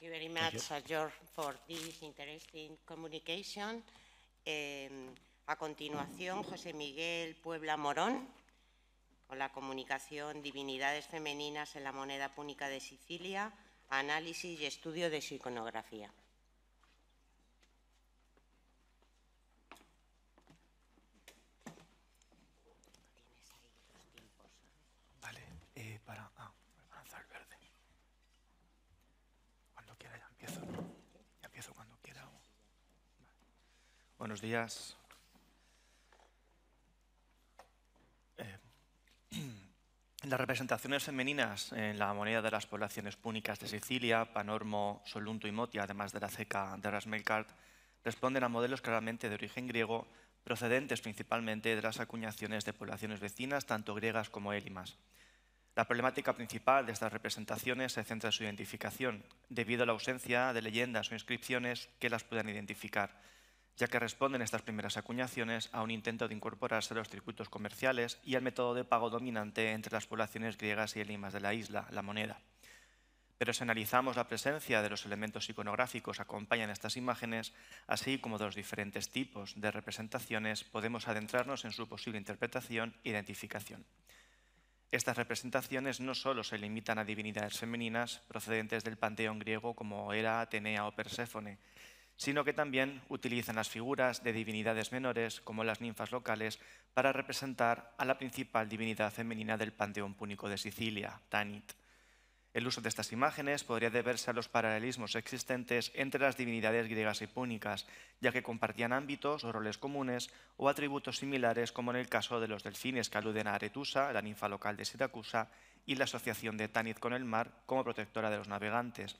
Muchas you very uh, for communication. Em, a continuación, José Miguel Puebla Morón, con la comunicación Divinidades Femeninas en la Moneda Púnica de Sicilia, análisis y estudio de su iconografía. Buenos días. Eh, las representaciones femeninas en la moneda de las poblaciones púnicas de Sicilia, Panormo, Solunto y Motia, además de la ceca de Rasmelkart, responden a modelos claramente de origen griego, procedentes principalmente de las acuñaciones de poblaciones vecinas, tanto griegas como élimas. La problemática principal de estas representaciones se centra en su identificación, debido a la ausencia de leyendas o inscripciones que las puedan identificar ya que responden estas primeras acuñaciones a un intento de incorporarse a los circuitos comerciales y al método de pago dominante entre las poblaciones griegas y elimas de la isla, la moneda. Pero si analizamos la presencia de los elementos iconográficos que acompañan estas imágenes, así como de los diferentes tipos de representaciones, podemos adentrarnos en su posible interpretación e identificación. Estas representaciones no solo se limitan a divinidades femeninas procedentes del panteón griego como Hera, Atenea o Perséfone, sino que también utilizan las figuras de divinidades menores, como las ninfas locales, para representar a la principal divinidad femenina del panteón púnico de Sicilia, Tanit. El uso de estas imágenes podría deberse a los paralelismos existentes entre las divinidades griegas y púnicas, ya que compartían ámbitos o roles comunes o atributos similares, como en el caso de los delfines que aluden a Aretusa, la ninfa local de Siracusa, y la asociación de Tanit con el mar como protectora de los navegantes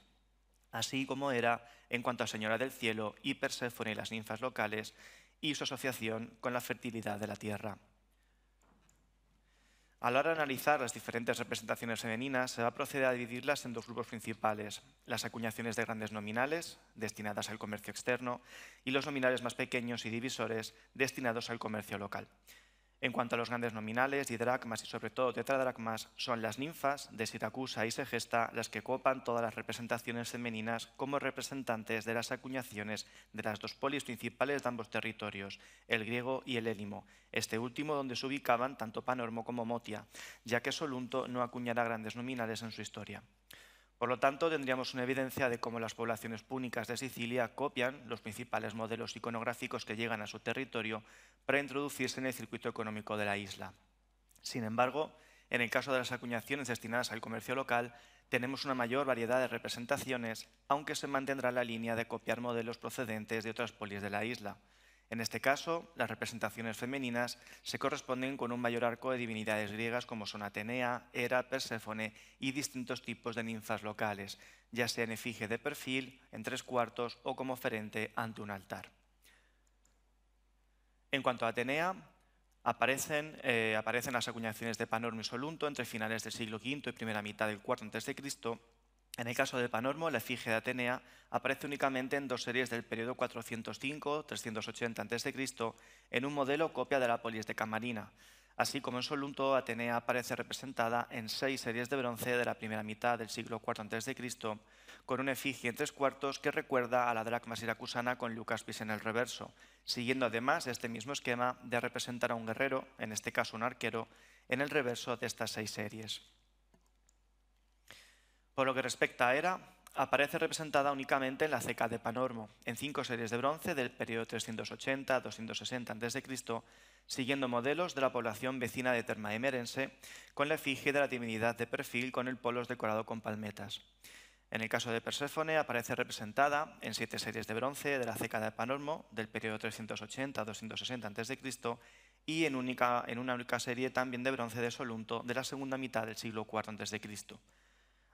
así como era en cuanto a Señora del Cielo y Perséfone y las ninfas locales y su asociación con la fertilidad de la tierra. A la hora de analizar las diferentes representaciones femeninas, se va a proceder a dividirlas en dos grupos principales, las acuñaciones de grandes nominales, destinadas al comercio externo, y los nominales más pequeños y divisores, destinados al comercio local. En cuanto a los grandes nominales, dracmas y sobre todo tetradracmas son las ninfas de Siracusa y Segesta las que copan todas las representaciones femeninas como representantes de las acuñaciones de las dos polis principales de ambos territorios, el griego y el élimo, este último donde se ubicaban tanto Panormo como Motia, ya que Solunto no acuñará grandes nominales en su historia. Por lo tanto, tendríamos una evidencia de cómo las poblaciones púnicas de Sicilia copian los principales modelos iconográficos que llegan a su territorio para introducirse en el circuito económico de la isla. Sin embargo, en el caso de las acuñaciones destinadas al comercio local, tenemos una mayor variedad de representaciones, aunque se mantendrá la línea de copiar modelos procedentes de otras polis de la isla. En este caso, las representaciones femeninas se corresponden con un mayor arco de divinidades griegas como son Atenea, Hera, Perséfone y distintos tipos de ninfas locales, ya sea en efigie de perfil, en tres cuartos o como oferente ante un altar. En cuanto a Atenea, Aparecen, eh, aparecen, las acuñaciones de Panormis Solunto entre finales del siglo V y primera mitad del IV a.C., en el caso del Panormo, la efigie de Atenea aparece únicamente en dos series del periodo 405-380 a.C. en un modelo copia de la polis de Camarina, así como en Solunto, Atenea aparece representada en seis series de bronce de la primera mitad del siglo IV a.C., con una efigie en tres cuartos que recuerda a la dracma siracusana con Lucaspis en el reverso, siguiendo además este mismo esquema de representar a un guerrero, en este caso un arquero, en el reverso de estas seis series. Por lo que respecta a Hera, aparece representada únicamente en la ceca de Panormo, en cinco series de bronce del periodo 380-260 a.C., siguiendo modelos de la población vecina de Terma Emerense, con la efigie de la divinidad de perfil con el polos decorado con palmetas. En el caso de Perséfone aparece representada en siete series de bronce de la ceca de Panormo del periodo 380-260 a.C. y en, única, en una única serie también de bronce de Solunto de la segunda mitad del siglo IV a.C.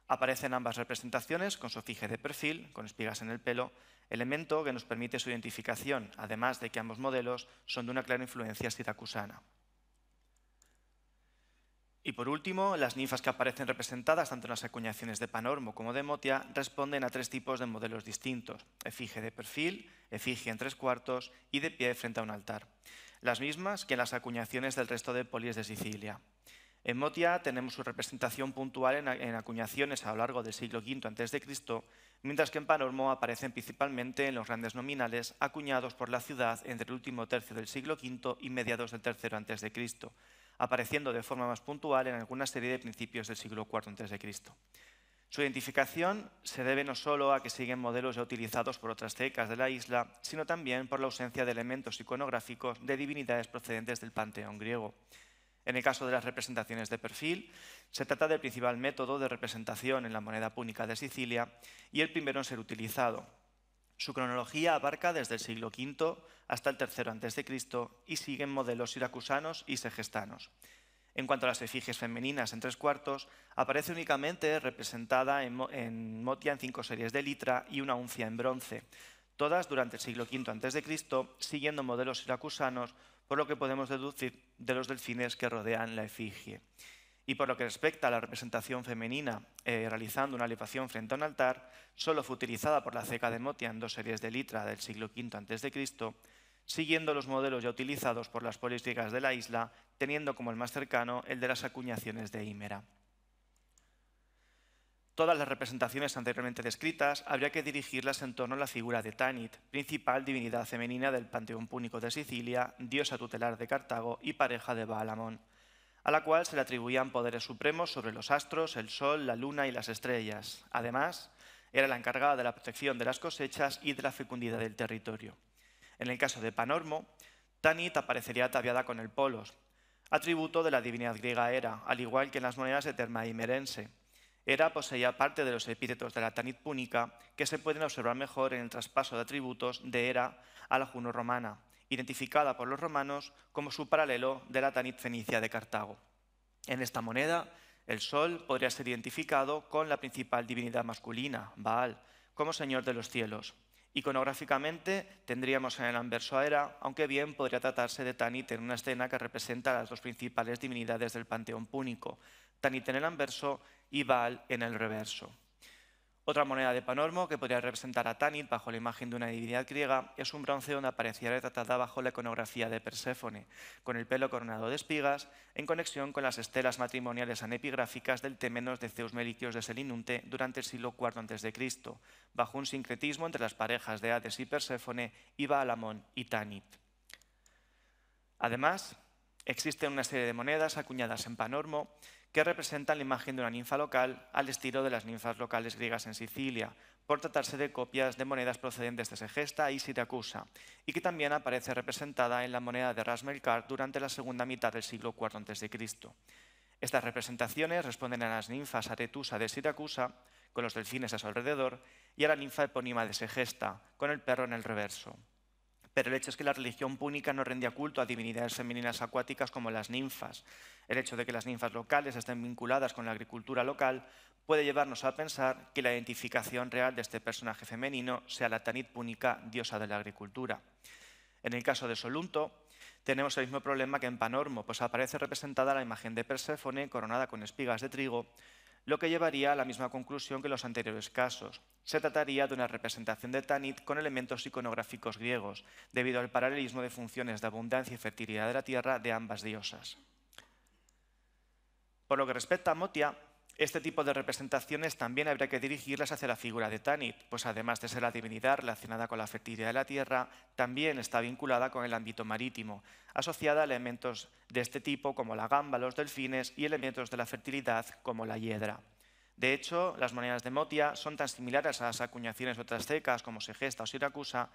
Aparecen ambas representaciones con su fije de perfil, con espigas en el pelo, elemento que nos permite su identificación, además de que ambos modelos son de una clara influencia siracusana. Y por último, las ninfas que aparecen representadas tanto en las acuñaciones de Panormo como de Motia responden a tres tipos de modelos distintos, efigie de perfil, efigie en tres cuartos y de pie frente a un altar, las mismas que en las acuñaciones del resto de polis de Sicilia. En Motia tenemos su representación puntual en acuñaciones a lo largo del siglo V a.C., mientras que en Panormo aparecen principalmente en los grandes nominales acuñados por la ciudad entre el último tercio del siglo V y mediados del III a.C., apareciendo de forma más puntual en alguna serie de principios del siglo IV a.C. Su identificación se debe no solo a que siguen modelos ya utilizados por otras tecas de la isla, sino también por la ausencia de elementos iconográficos de divinidades procedentes del panteón griego. En el caso de las representaciones de perfil, se trata del principal método de representación en la moneda púnica de Sicilia y el primero en ser utilizado. Su cronología abarca desde el siglo V hasta el III a.C. y siguen modelos siracusanos y segestanos. En cuanto a las efigies femeninas en tres cuartos, aparece únicamente representada en, en motia en cinco series de litra y una uncia en bronce, todas durante el siglo V a.C., siguiendo modelos siracusanos por lo que podemos deducir de los delfines que rodean la efigie. Y por lo que respecta a la representación femenina eh, realizando una elevación frente a un altar, solo fue utilizada por la ceca de Motia en dos series de litra del siglo V a.C., siguiendo los modelos ya utilizados por las políticas de la isla, teniendo como el más cercano el de las acuñaciones de Ímera. Todas las representaciones anteriormente descritas habría que dirigirlas en torno a la figura de Tanit, principal divinidad femenina del Panteón Púnico de Sicilia, diosa tutelar de Cartago y pareja de Baalamón, a la cual se le atribuían poderes supremos sobre los astros, el sol, la luna y las estrellas. Además, era la encargada de la protección de las cosechas y de la fecundidad del territorio. En el caso de Panormo, Tanit aparecería ataviada con el polos, atributo de la divinidad griega Hera, al igual que en las monedas de Terma y Merense Hera poseía pues, parte de los epítetos de la Tanit púnica que se pueden observar mejor en el traspaso de atributos de Hera a la Juno romana, identificada por los romanos como su paralelo de la Tanit fenicia de Cartago. En esta moneda, el sol podría ser identificado con la principal divinidad masculina, Baal, como señor de los cielos. Iconográficamente tendríamos en el anverso a Hera, aunque bien podría tratarse de Tanit en una escena que representa a las dos principales divinidades del panteón púnico, Tanit en el anverso y Baal en el reverso. Otra moneda de panormo que podría representar a Tanit bajo la imagen de una divinidad griega es un bronce donde aparecía retratada bajo la iconografía de Perséfone, con el pelo coronado de espigas, en conexión con las estelas matrimoniales anepigráficas del Temenos de Zeus Melitios de Selinunte durante el siglo IV a.C., bajo un sincretismo entre las parejas de Hades y Perséfone, y Baalamón y Tanit. Además, existen una serie de monedas acuñadas en panormo que representan la imagen de una ninfa local al estilo de las ninfas locales griegas en Sicilia, por tratarse de copias de monedas procedentes de Segesta y Siracusa, y que también aparece representada en la moneda de Rasmelkar durante la segunda mitad del siglo IV a.C. Estas representaciones responden a las ninfas Aretusa de Siracusa, con los delfines a su alrededor, y a la ninfa epónima de Segesta, con el perro en el reverso pero el hecho es que la religión púnica no rendía culto a divinidades femeninas acuáticas como las ninfas. El hecho de que las ninfas locales estén vinculadas con la agricultura local puede llevarnos a pensar que la identificación real de este personaje femenino sea la Tanit púnica, diosa de la agricultura. En el caso de Solunto, tenemos el mismo problema que en Panormo, pues aparece representada la imagen de Perséfone coronada con espigas de trigo, lo que llevaría a la misma conclusión que los anteriores casos. Se trataría de una representación de Tanit con elementos iconográficos griegos, debido al paralelismo de funciones de abundancia y fertilidad de la tierra de ambas diosas. Por lo que respecta a Motia, este tipo de representaciones también habría que dirigirlas hacia la figura de Tanit, pues además de ser la divinidad relacionada con la fertilidad de la tierra, también está vinculada con el ámbito marítimo, asociada a elementos de este tipo como la gamba, los delfines y elementos de la fertilidad como la hiedra. De hecho, las monedas de Motia son tan similares a las acuñaciones de otras otrastecas como Segesta o Siracusa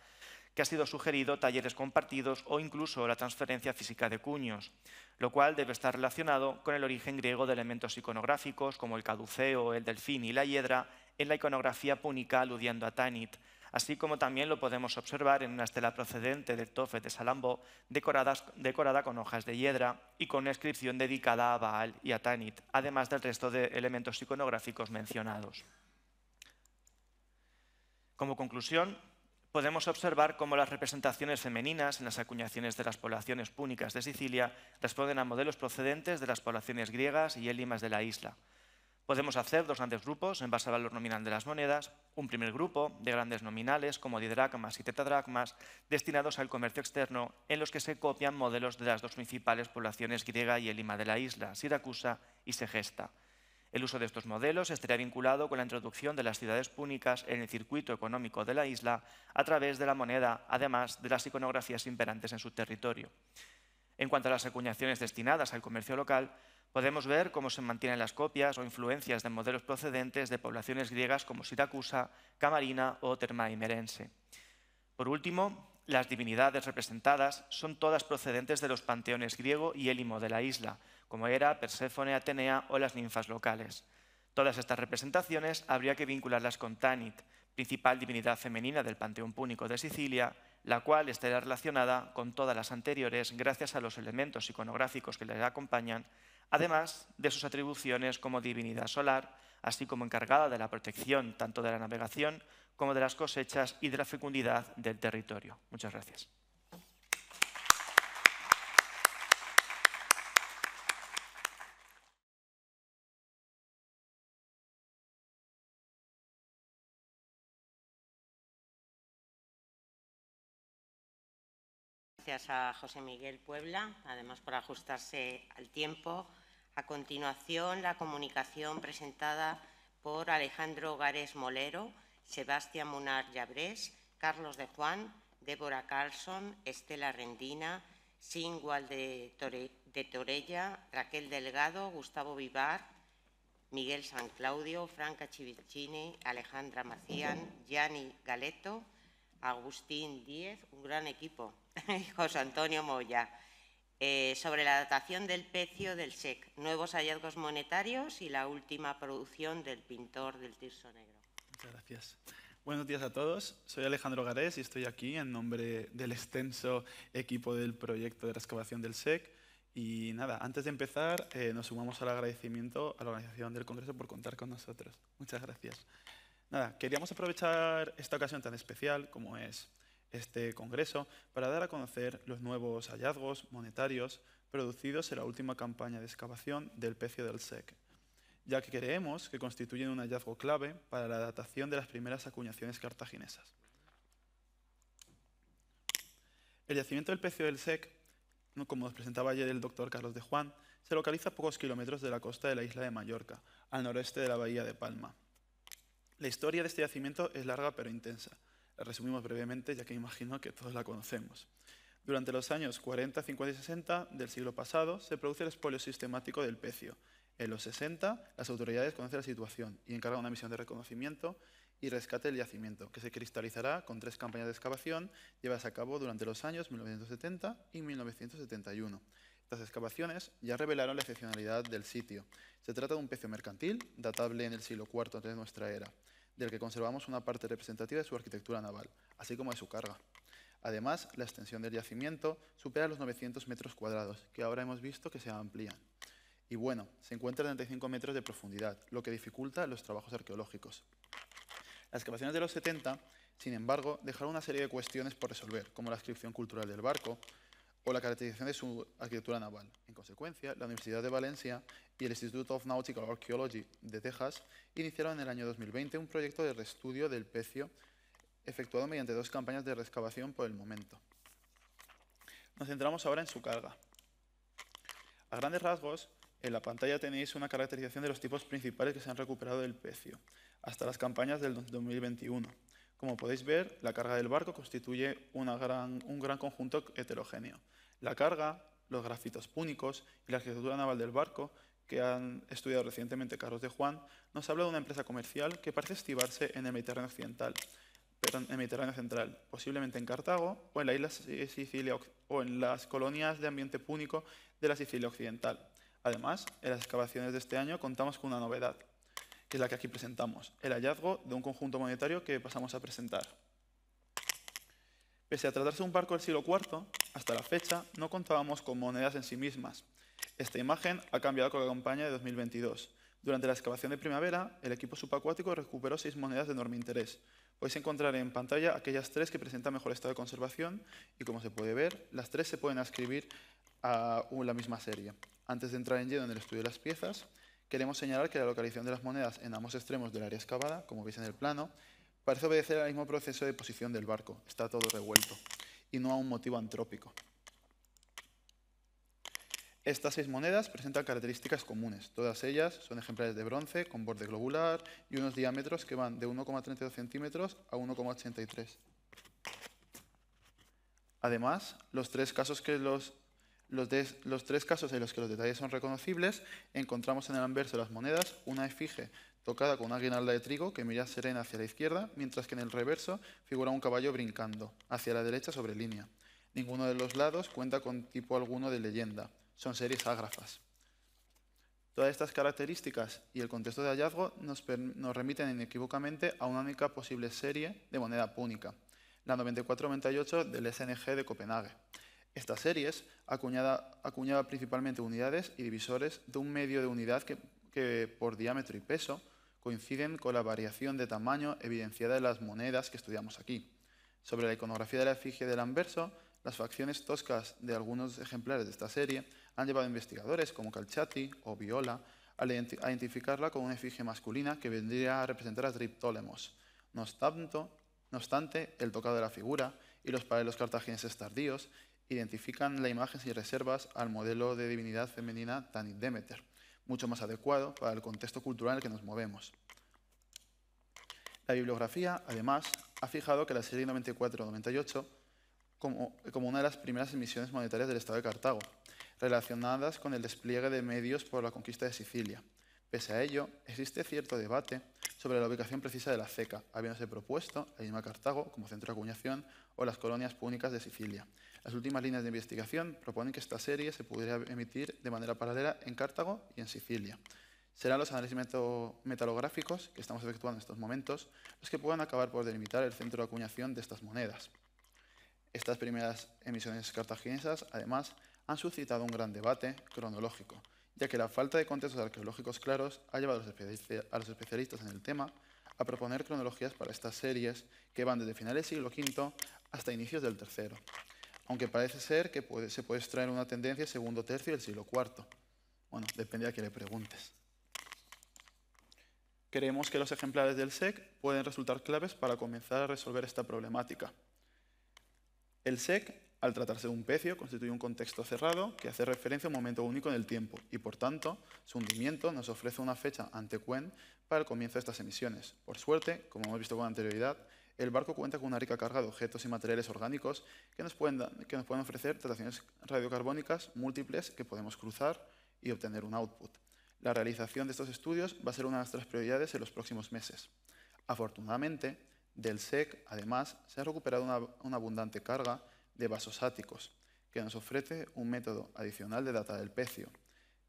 que ha sido sugerido talleres compartidos o incluso la transferencia física de cuños, lo cual debe estar relacionado con el origen griego de elementos iconográficos como el caduceo, el delfín y la hiedra en la iconografía púnica aludiendo a Tanit, así como también lo podemos observar en una estela procedente del Tofet de Salambo, decorada con hojas de hiedra y con una inscripción dedicada a Baal y a Tanit, además del resto de elementos iconográficos mencionados. Como conclusión, podemos observar cómo las representaciones femeninas en las acuñaciones de las poblaciones púnicas de Sicilia responden a modelos procedentes de las poblaciones griegas y élimas de la isla, Podemos hacer dos grandes grupos en base al valor nominal de las monedas, un primer grupo de grandes nominales como didracmas y tetadracmas destinados al comercio externo en los que se copian modelos de las dos principales poblaciones griega y elima de la isla, Siracusa y Segesta. El uso de estos modelos estaría vinculado con la introducción de las ciudades púnicas en el circuito económico de la isla a través de la moneda, además de las iconografías imperantes en su territorio. En cuanto a las acuñaciones destinadas al comercio local, Podemos ver cómo se mantienen las copias o influencias de modelos procedentes de poblaciones griegas como Siracusa, Camarina o Termaimerense. Por último, las divinidades representadas son todas procedentes de los panteones griego y élimo de la isla, como Hera, Perséfone, Atenea o las ninfas locales. Todas estas representaciones habría que vincularlas con Tanit, principal divinidad femenina del panteón púnico de Sicilia, la cual estará relacionada con todas las anteriores gracias a los elementos iconográficos que le acompañan, además de sus atribuciones como divinidad solar, así como encargada de la protección tanto de la navegación como de las cosechas y de la fecundidad del territorio. Muchas gracias. Gracias a José Miguel Puebla, además por ajustarse al tiempo. A continuación, la comunicación presentada por Alejandro Gares Molero, Sebastián Munar Llabrés, Carlos de Juan, Débora Carlson, Estela Rendina, Singual de, Torella, Raquel Delgado, Gustavo Vivar, Miguel San Claudio, Franca Civicini, Alejandra Macían, Gianni Galeto, Agustín Díez, un gran equipo, José Antonio Moya. Eh, sobre la datación del pecio del SEC, nuevos hallazgos monetarios y la última producción del pintor del Tirso Negro. Muchas gracias. Buenos días a todos. Soy Alejandro Garés y estoy aquí en nombre del extenso equipo del proyecto de excavación del SEC. Y nada, antes de empezar, eh, nos sumamos al agradecimiento a la organización del Congreso por contar con nosotros. Muchas gracias. Nada, queríamos aprovechar esta ocasión tan especial como es este congreso para dar a conocer los nuevos hallazgos monetarios producidos en la última campaña de excavación del pecio del SEC, ya que creemos que constituyen un hallazgo clave para la datación de las primeras acuñaciones cartaginesas. El yacimiento del pecio del SEC, como nos presentaba ayer el doctor Carlos de Juan, se localiza a pocos kilómetros de la costa de la isla de Mallorca, al noreste de la bahía de Palma. La historia de este yacimiento es larga pero intensa resumimos brevemente, ya que imagino que todos la conocemos. Durante los años 40, 50 y 60 del siglo pasado se produce el espolio sistemático del pecio. En los 60, las autoridades conocen la situación y encargan una misión de reconocimiento y rescate del yacimiento, que se cristalizará con tres campañas de excavación llevadas a cabo durante los años 1970 y 1971. Estas excavaciones ya revelaron la excepcionalidad del sitio. Se trata de un pecio mercantil, datable en el siglo IV antes de nuestra era del que conservamos una parte representativa de su arquitectura naval, así como de su carga. Además, la extensión del yacimiento supera los 900 metros cuadrados, que ahora hemos visto que se amplían. Y bueno, se encuentra a 35 metros de profundidad, lo que dificulta los trabajos arqueológicos. Las excavaciones de los 70, sin embargo, dejaron una serie de cuestiones por resolver, como la inscripción cultural del barco, o la caracterización de su arquitectura naval. En consecuencia, la Universidad de Valencia y el Instituto of Nautical Archaeology de Texas iniciaron en el año 2020 un proyecto de reestudio del pecio efectuado mediante dos campañas de rescavación por el momento. Nos centramos ahora en su carga. A grandes rasgos, en la pantalla tenéis una caracterización de los tipos principales que se han recuperado del pecio, hasta las campañas del 2021. Como podéis ver, la carga del barco constituye un gran conjunto heterogéneo. La carga, los grafitos púnicos y la arquitectura naval del barco, que han estudiado recientemente Carlos de Juan, nos habla de una empresa comercial que parece estibarse en el Mediterráneo Occidental, en Mediterráneo Central, posiblemente en Cartago o en la isla Sicilia o en las colonias de ambiente púnico de la Sicilia Occidental. Además, en las excavaciones de este año contamos con una novedad, que es la que aquí presentamos, el hallazgo de un conjunto monetario que pasamos a presentar. Pese a tratarse de un barco del siglo IV, hasta la fecha no contábamos con monedas en sí mismas. Esta imagen ha cambiado con la campaña de 2022. Durante la excavación de primavera, el equipo subacuático recuperó seis monedas de enorme interés. Podéis encontrar en pantalla aquellas tres que presentan mejor estado de conservación y, como se puede ver, las tres se pueden ascribir a la misma serie. Antes de entrar en lleno en el estudio de las piezas, queremos señalar que la localización de las monedas en ambos extremos del área excavada, como veis en el plano, parece obedecer al mismo proceso de posición del barco, está todo revuelto, y no a un motivo antrópico. Estas seis monedas presentan características comunes. Todas ellas son ejemplares de bronce con borde globular y unos diámetros que van de 1,32 centímetros a 1,83. Además, los tres casos que los los, tres casos en los que los detalles son reconocibles, encontramos en el anverso de las monedas una efigie tocada con una guinalda de trigo que mira serena hacia la izquierda, mientras que en el reverso figura un caballo brincando hacia la derecha sobre línea. Ninguno de los lados cuenta con tipo alguno de leyenda. Son series ágrafas. Todas estas características y el contexto de hallazgo nos, nos remiten inequívocamente a una única posible serie de moneda púnica, la 9498 del SNG de Copenhague. Esta series acuñada, acuñaba principalmente unidades y divisores de un medio de unidad que, por diámetro y peso coinciden con la variación de tamaño evidenciada en las monedas que estudiamos aquí. Sobre la iconografía de la efigie del anverso, las facciones toscas de algunos ejemplares de esta serie han llevado a investigadores como Calciati o Viola a identificarla con una efigie masculina que vendría a representar a Triptólemos. No obstante, no obstante el tocado de la figura y los paralelos cartagineses tardíos identifican la imagen sin reservas al modelo de divinidad femenina Tanit Demeter, mucho más adecuado para el contexto cultural en el que nos movemos. La bibliografía, además, ha fijado que la serie 94-98 como, como una de las primeras emisiones monetarias del Estado de Cartago, relacionadas con el despliegue de medios por la conquista de Sicilia. Pese a ello, existe cierto debate sobre la ubicación precisa de la ceca, habiéndose propuesto la misma Cartago como centro de acuñación o las colonias púnicas de Sicilia. Las últimas líneas de investigación proponen que esta serie se pudiera emitir de manera paralela en Cartago y en Sicilia. Serán los análisis metalográficos que estamos efectuando en estos momentos los que puedan acabar por delimitar el centro de acuñación de estas monedas. Estas primeras emisiones cartaginesas, además, han suscitado un gran debate cronológico, ya que la falta de contextos arqueológicos claros ha llevado a los especialistas en el tema a proponer cronologías para estas series que van desde finales del siglo V hasta inicios del III, aunque parece ser que se puede extraer una tendencia segundo tercio del siglo IV. Bueno, depende a qué le preguntes. Creemos que los ejemplares del SEC pueden resultar claves para comenzar a resolver esta problemática. El SEC al tratarse de un pecio, constituye un contexto cerrado que hace referencia a un momento único en el tiempo y, por tanto, su hundimiento nos ofrece una fecha ante Cuen para el comienzo de estas emisiones. Por suerte, como hemos visto con anterioridad, el barco cuenta con una rica carga de objetos y materiales orgánicos que nos pueden, que nos pueden ofrecer trataciones radiocarbónicas múltiples que podemos cruzar y obtener un output. La realización de estos estudios va a ser una de nuestras prioridades en los próximos meses. Afortunadamente, del SEC, además, se ha recuperado una abundante carga de vasos áticos, que nos ofrece un método adicional de data del pecio,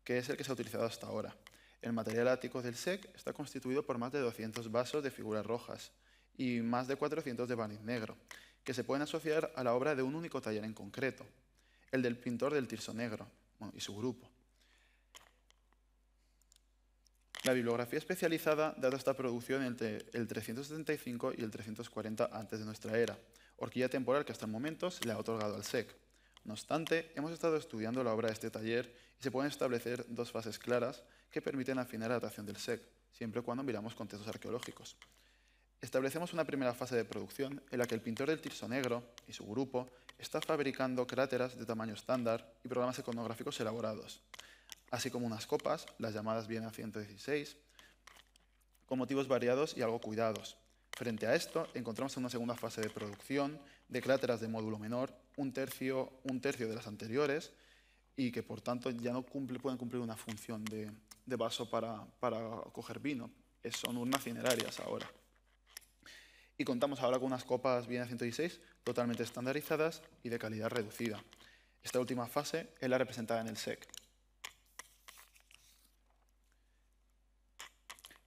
que es el que se ha utilizado hasta ahora. El material ático del SEC está constituido por más de 200 vasos de figuras rojas y más de 400 de barniz negro, que se pueden asociar a la obra de un único taller en concreto, el del pintor del Tirso Negro y su grupo. La bibliografía especializada data esta producción entre el 375 y el 340 antes de nuestra era, horquilla temporal que hasta el momento se le ha otorgado al SEC. No obstante, hemos estado estudiando la obra de este taller y se pueden establecer dos fases claras que permiten afinar la datación del SEC, siempre cuando miramos contextos arqueológicos. Establecemos una primera fase de producción en la que el pintor del Tirso Negro y su grupo está fabricando cráteras de tamaño estándar y programas iconográficos elaborados, así como unas copas, las llamadas Viena 116, con motivos variados y algo cuidados, Frente a esto, encontramos una segunda fase de producción de cráteras de módulo menor, un tercio, un tercio de las anteriores, y que por tanto ya no pueden cumplir una función de, vaso para, coger vino. Es, son urnas cinerarias ahora. Y contamos ahora con unas copas Viena 116 totalmente estandarizadas y de calidad reducida. Esta última fase es la representada en el SEC.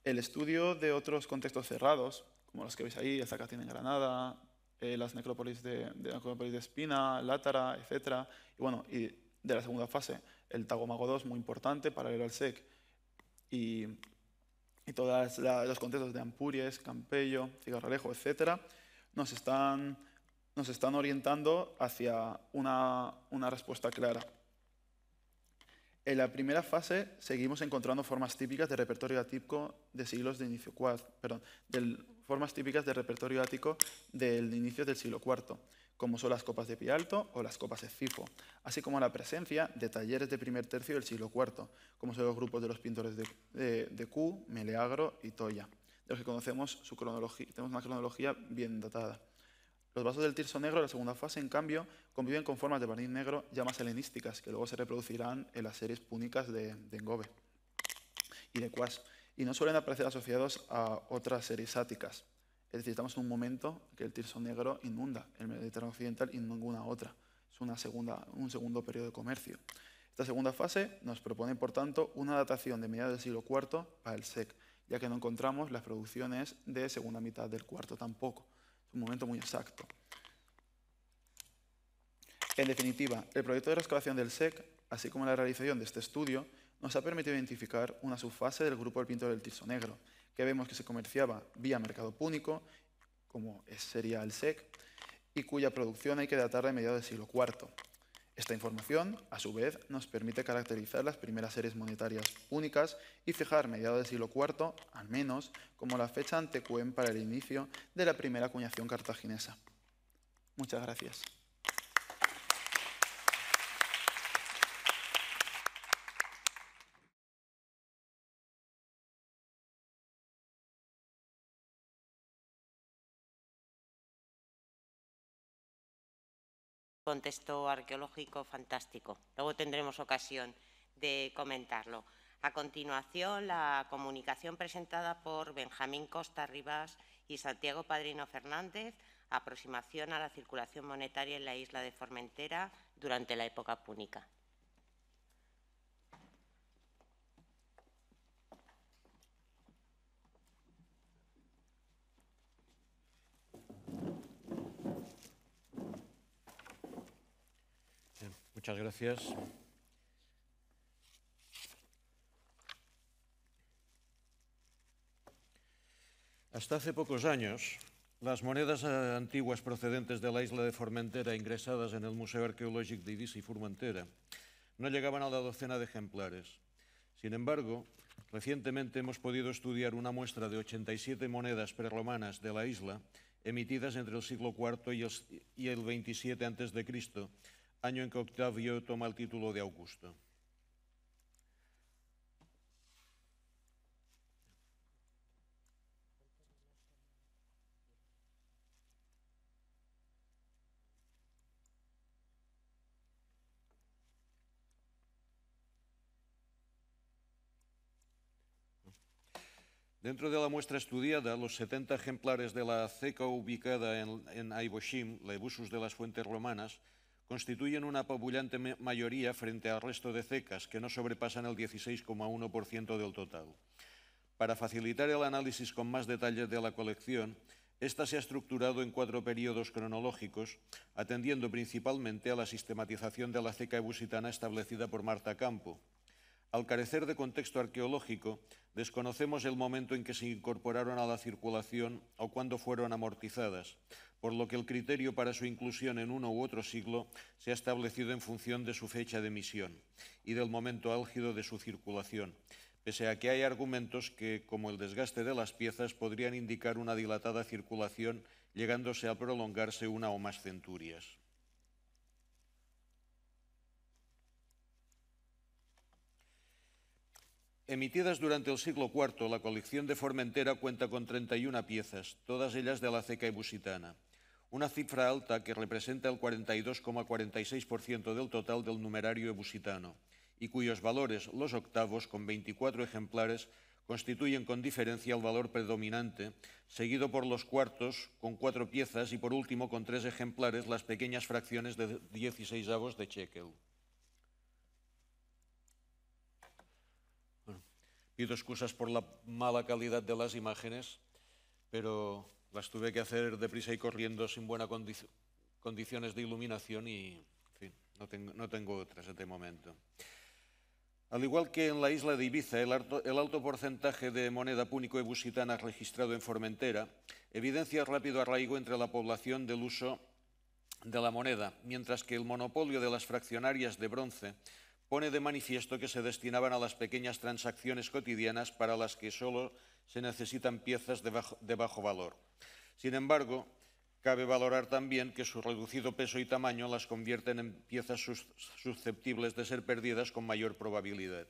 El estudio de otros contextos cerrados como los que veis ahí, el Zacatín en Granada, eh, las necrópolis de, necrópolis de Espina, Látara, etc. Y bueno, y de la segunda fase, el Tagomago II, muy importante, paralelo al SEC, y, y todos los contextos de Ampuries, Campello, Cigarralejo, etc., nos están, nos están orientando hacia una, respuesta clara. En la primera fase seguimos encontrando formas típicas de repertorio atípico de siglos de inicio IV, perdón, del formas típicas de repertorio ático del inicio del siglo IV, como son las copas de Pialto o las copas de Cifo, así como la presencia de talleres de primer tercio del siglo IV, como son los grupos de los pintores de, de, Q, Meleagro y Toya, de los que conocemos su cronología, tenemos una cronología bien datada. Los vasos del tirso negro de la segunda fase, en cambio, conviven con formas de barniz negro ya más helenísticas, que luego se reproducirán en las series púnicas de, de y de Quas y no suelen aparecer asociados a otras series áticas. Es decir, estamos en un momento que el tirso negro inunda el Mediterráneo occidental y ninguna otra. Es una segunda, un segundo periodo de comercio. Esta segunda fase nos propone, por tanto, una datación de mediados del siglo IV para el SEC, ya que no encontramos las producciones de segunda mitad del IV tampoco. Es un momento muy exacto. En definitiva, el proyecto de excavación del SEC, así como la realización de este estudio, nos ha permitido identificar una subfase del grupo del pintor del Tirso Negro, que vemos que se comerciaba vía mercado púnico, como sería el SEC, y cuya producción hay que datar de mediados del siglo IV. Esta información, a su vez, nos permite caracterizar las primeras series monetarias únicas y fijar mediados del siglo IV, al menos, como la fecha antecuen para el inicio de la primera acuñación cartaginesa. Muchas gracias. contexto arqueológico fantástico. Luego tendremos ocasión de comentarlo. A continuación, la comunicación presentada por Benjamín Costa Rivas y Santiago Padrino Fernández, aproximación a la circulación monetaria en la isla de Formentera durante la época púnica. Muchas gracias. Hasta hace pocos años, las monedas eh, antiguas procedentes de la isla de Formentera ingresadas en el Museo Arqueológico de Ibiza y Formentera no llegaban a la docena de ejemplares. Sin embargo, recientemente hemos podido estudiar una muestra de 87 monedas prerromanas de la isla emitidas entre el siglo IV y el, y antes de a.C., año en que Octavio toma el título de Augusto. Dentro de la muestra estudiada, los 70 ejemplares de la ceca ubicada en, Aiboshim, Lebusus de las Fuentes Romanas, constituyen una apabullante mayoría frente al resto de CECAS, que no sobrepasan el 16,1% del total. Para facilitar el análisis con más detalle de la colección, esta se ha estructurado en cuatro periodos cronológicos, atendiendo principalmente a la sistematización de la ceca ebusitana establecida por Marta Campo. Al carecer de contexto arqueológico, desconocemos el momento en que se incorporaron a la circulación o cuándo fueron amortizadas, por lo que el criterio para su inclusión en uno u otro siglo se ha establecido en función de su fecha de emisión y del momento álgido de su circulación, pese a que hay argumentos que, como el desgaste de las piezas, podrían indicar una dilatada circulación llegándose a prolongarse una o más centurias. Emitidas durante el siglo IV, la colección de Formentera cuenta con 31 piezas, todas ellas de la ceca ibusitana una cifra alta que representa el 42,46% del total del numerario ebusitano y cuyos valores, los octavos, con 24 ejemplares, constituyen con diferencia el valor predominante, seguido por los cuartos, con cuatro piezas, y por último, con tres ejemplares, las pequeñas fracciones de 16 avos de shekel. pido excusas por la mala calidad de las imágenes, pero las tuve que hacer deprisa y corriendo sin buenas condiciones de iluminación y, no tengo, otras en este momento. Al igual que en la isla de Ibiza, el alto, el alto porcentaje de moneda púnico-ebusitana registrado en Formentera evidencia rápido arraigo entre la población del uso de la moneda, mientras que el monopolio de las fraccionarias de bronce pone de manifiesto que se destinaban a las pequeñas transacciones cotidianas para las que solo se necesitan piezas de bajo, valor. Sin embargo, cabe valorar también que su reducido peso y tamaño las convierten en piezas susceptibles de ser perdidas con mayor probabilidad.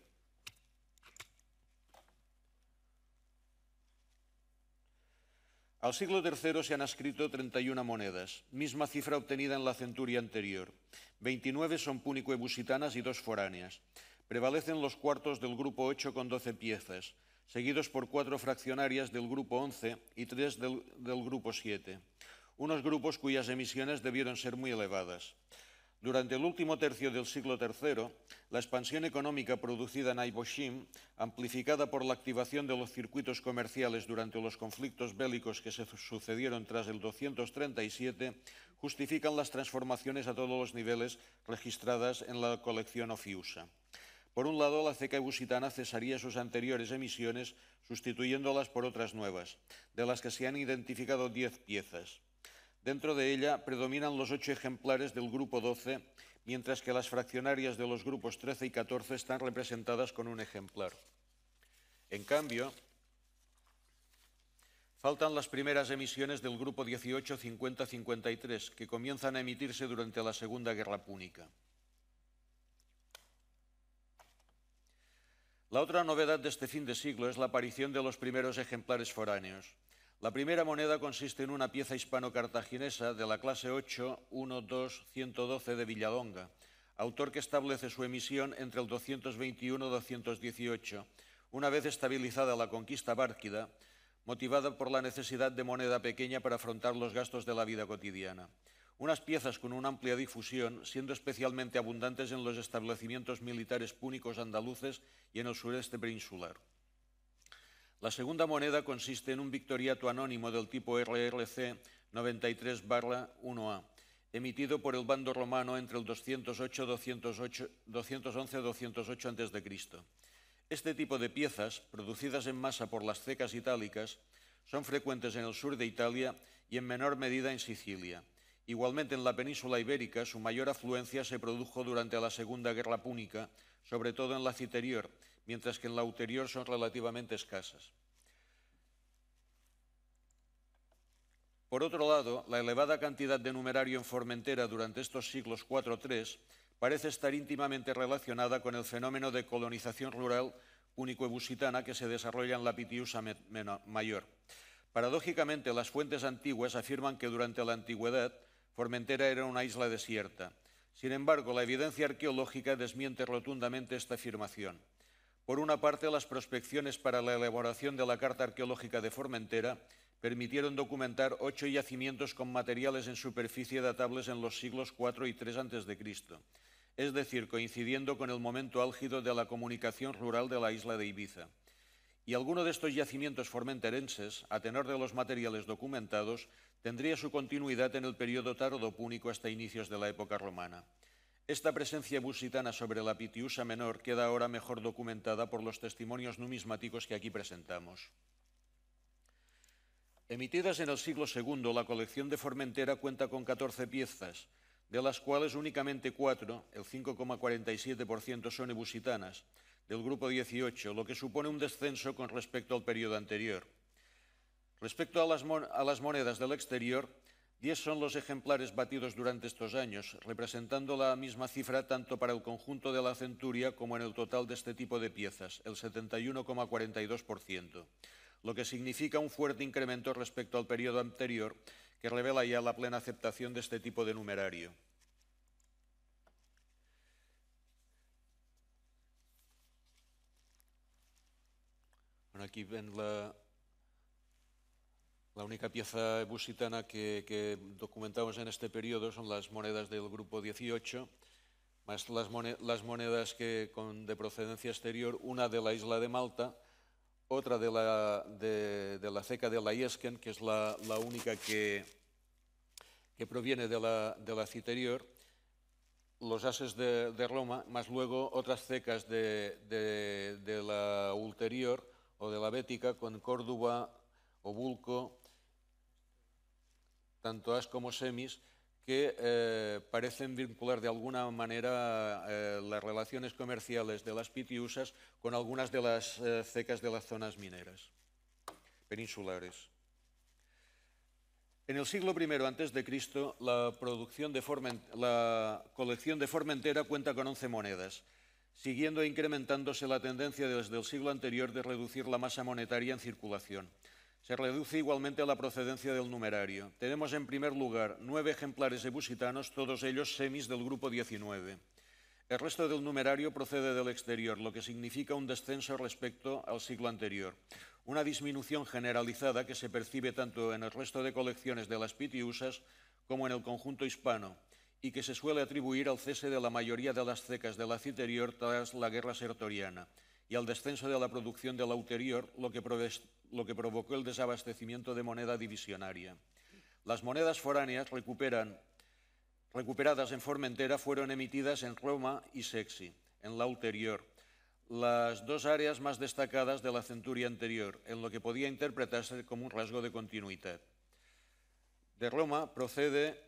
Al siglo III se han ascrito 31 monedas, misma cifra obtenida en la centuria anterior. 29 son púnico-ebusitanas y dos foráneas. Prevalecen los cuartos del grupo 8 con 12 piezas, seguidos por cuatro fraccionarias del Grupo 11 y tres del, Grupo 7, unos grupos cuyas emisiones debieron ser muy elevadas. Durante el último tercio del siglo III, la expansión económica producida en Aiboshim, amplificada por la activación de los circuitos comerciales durante los conflictos bélicos que se sucedieron tras el 237, justifican las transformaciones a todos los niveles registradas en la colección ofiusa. Por un lado, la ceca ebusitana cesaría sus anteriores emisiones, sustituyéndolas por otras nuevas, de las que se han identificado 10 piezas. Dentro de ella predominan los ocho ejemplares del grupo 12, mientras que las fraccionarias de los grupos 13 y 14 están representadas con un ejemplar. En cambio, faltan las primeras emisiones del grupo 1850 53 que comienzan a emitirse durante la Segunda Guerra Púnica. La otra novedad de este fin de siglo es la aparición de los primeros ejemplares foráneos. La primera moneda consiste en una pieza hispano-cartaginesa de la clase 8 112 de Villadonga, autor que establece su emisión entre el 221-218, una vez estabilizada la conquista bárquida, motivada por la necesidad de moneda pequeña para afrontar los gastos de la vida cotidiana unas piezas con una amplia difusión, siendo especialmente abundantes en los establecimientos militares púnicos andaluces y en el sureste peninsular. La segunda moneda consiste en un victoriato anónimo del tipo RRC 93-1A, emitido por el bando romano entre el 208-211-208 a.C. Este tipo de piezas, producidas en masa por las cecas itálicas, son frecuentes en el sur de Italia y en menor medida en Sicilia. Igualmente en la península ibérica su mayor afluencia se produjo durante la Segunda Guerra Púnica, sobre todo en la citerior, mientras que en la ulterior son relativamente escasas. Por otro lado, la elevada cantidad de numerario en Formentera durante estos siglos iv 3 parece estar íntimamente relacionada con el fenómeno de colonización rural único-ebusitana que se desarrolla en la Pitiusa Mayor. Paradójicamente, las fuentes antiguas afirman que durante la antigüedad Formentera era una isla desierta. Sin embargo, la evidencia arqueológica desmiente rotundamente esta afirmación. Por una parte, las prospecciones para la elaboración de la Carta Arqueológica de Formentera permitieron documentar ocho yacimientos con materiales en superficie datables en los siglos IV y III a.C., es decir, coincidiendo con el momento álgido de la comunicación rural de la isla de Ibiza. Y alguno de estos yacimientos formenterenses, a tenor de los materiales documentados, tendría su continuidad en el periodo tardopúnico hasta inicios de la época romana. Esta presencia ebusitana sobre la Pitiusa menor queda ahora mejor documentada por los testimonios numismáticos que aquí presentamos. Emitidas en el siglo II, la colección de Formentera cuenta con 14 piezas, de las cuales únicamente 4, el 5,47%, son ebusitanas, del grupo 18, lo que supone un descenso con respecto al periodo anterior. Respecto a las, monedas del exterior, 10 son los ejemplares batidos durante estos años, representando la misma cifra tanto para el conjunto de la centuria como en el total de este tipo de piezas, el 71,42%, lo que significa un fuerte incremento respecto al periodo anterior, que revela ya la plena aceptación de este tipo de numerario. aquí ven la, la única pieza busitana que, documentamos en este periodo son las monedas del grupo 18, más las, monedas, que con, de procedencia exterior, una de la isla de Malta, otra de la, de, la ceca de la Iesken, que es la, única que, que proviene de la, de la citerior, los ases de, Roma, más luego otras cecas de, de, de la ulterior o de la bética con Córdoba, o Vulco tanto as como semis, que eh, parecen vincular de alguna manera eh, las relaciones comerciales de las pitiusas con algunas de las eh, cecas de las zonas mineras peninsulares. En el siglo I a.C., la, producción de la colección de Formentera cuenta con 11 monedas, siguiendo e incrementándose la tendencia desde el siglo anterior de reducir la masa monetaria en circulación se reduce igualmente la procedencia del numerario. Tenemos en primer lugar nueve ejemplares ebusitanos, todos ellos semis del grupo 19. El resto del numerario procede del exterior, lo que significa un descenso respecto al siglo anterior, una disminución generalizada que se percibe tanto en el resto de colecciones de las pitiusas como en el conjunto hispano y que se suele atribuir al cese de la mayoría de las cecas de la citerior tras la guerra sertoriana, y al descenso de la producción de la lo lo que provocó el desabastecimiento de moneda divisionaria. Las monedas foráneas recuperan, recuperadas en forma entera fueron emitidas en Roma y Sexy, en la ulterior, las dos áreas más destacadas de la centuria anterior, en lo que podía interpretarse como un rasgo de continuidad. De Roma procede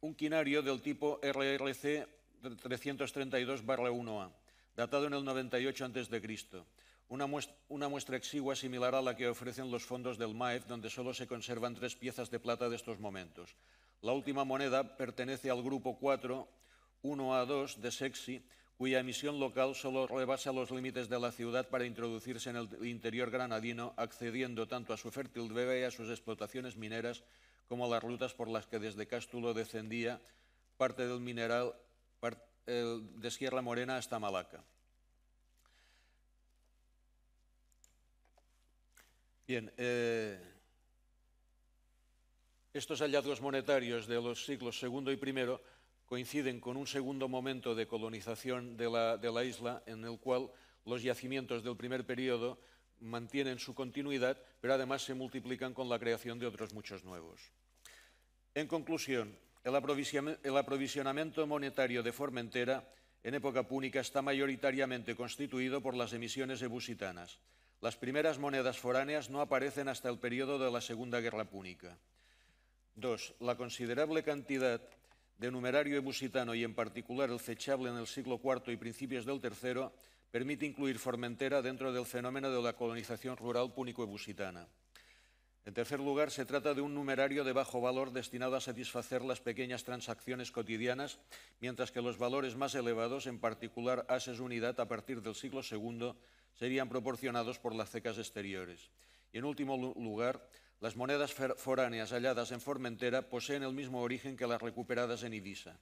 un quinario del tipo RRC 332-1A, datado en el 98 a.C. Una muestra, una muestra exigua similar a la que ofrecen los fondos del MAEF, donde solo se conservan tres piezas de plata de estos momentos. La última moneda pertenece al grupo 4, 1A2 de Sexy, cuya emisión local solo rebasa los límites de la ciudad para introducirse en el interior granadino, accediendo tanto a su fértil bebé y a sus explotaciones mineras como a las rutas por las que desde Cástulo descendía parte del mineral de Sierra Morena hasta Malaca. Bien, eh, estos hallazgos monetarios de los siglos II y I coinciden con un segundo momento de colonización de la, de la isla en el cual los yacimientos del primer periodo mantienen su continuidad, pero además se multiplican con la creación de otros muchos nuevos. En conclusión, el aprovisionamiento monetario de Formentera en época púnica está mayoritariamente constituido por las emisiones ebusitanas. Las primeras monedas foráneas no aparecen hasta el periodo de la Segunda Guerra Púnica. 2. La considerable cantidad de numerario ebusitano y en particular el fechable en el siglo IV y principios del III permite incluir Formentera dentro del fenómeno de la colonización rural púnico-ebusitana. En tercer lugar, se trata de un numerario de bajo valor destinado a satisfacer las pequeñas transacciones cotidianas, mientras que los valores más elevados, en particular ases unidad a partir del siglo II, serían proporcionados por las cecas exteriores. Y en último lugar, las monedas foráneas halladas en Formentera poseen el mismo origen que las recuperadas en Ibiza,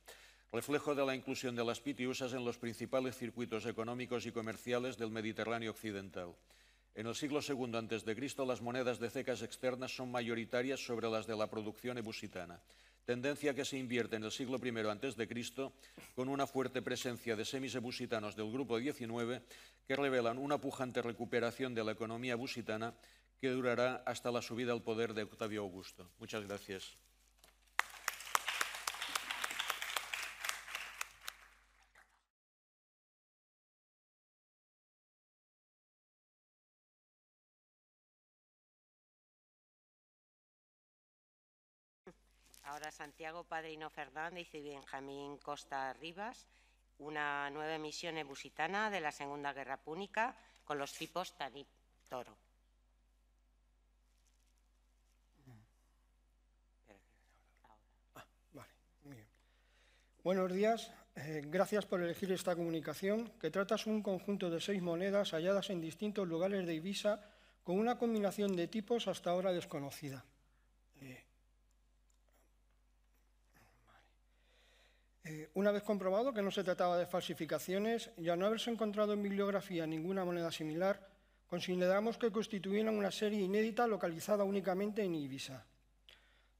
reflejo de la inclusión de las pitiusas en los principales circuitos económicos y comerciales del Mediterráneo occidental. En el siglo II a.C., las monedas de cecas externas son mayoritarias sobre las de la producción ebusitana, tendencia que se invierte en el siglo I a.C. con una fuerte presencia de semis ebusitanos del grupo 19 que revelan una pujante recuperación de la economía ebusitana que durará hasta la subida al poder de Octavio Augusto. Muchas gracias. Santiago Padrino Fernández y Benjamín Costa Rivas una nueva emisión ebusitana de la Segunda Guerra Púnica con los tipos Tanit Toro. Ah, Buenos días, eh, gracias por elegir esta comunicación que trata un conjunto de seis monedas halladas en distintos lugares de Ibiza con una combinación de tipos hasta ahora desconocida. una vez comprobado que no se trataba de falsificaciones y al no haberse encontrado en bibliografía ninguna moneda similar, consideramos que constituían una serie inédita localizada únicamente en Ibiza.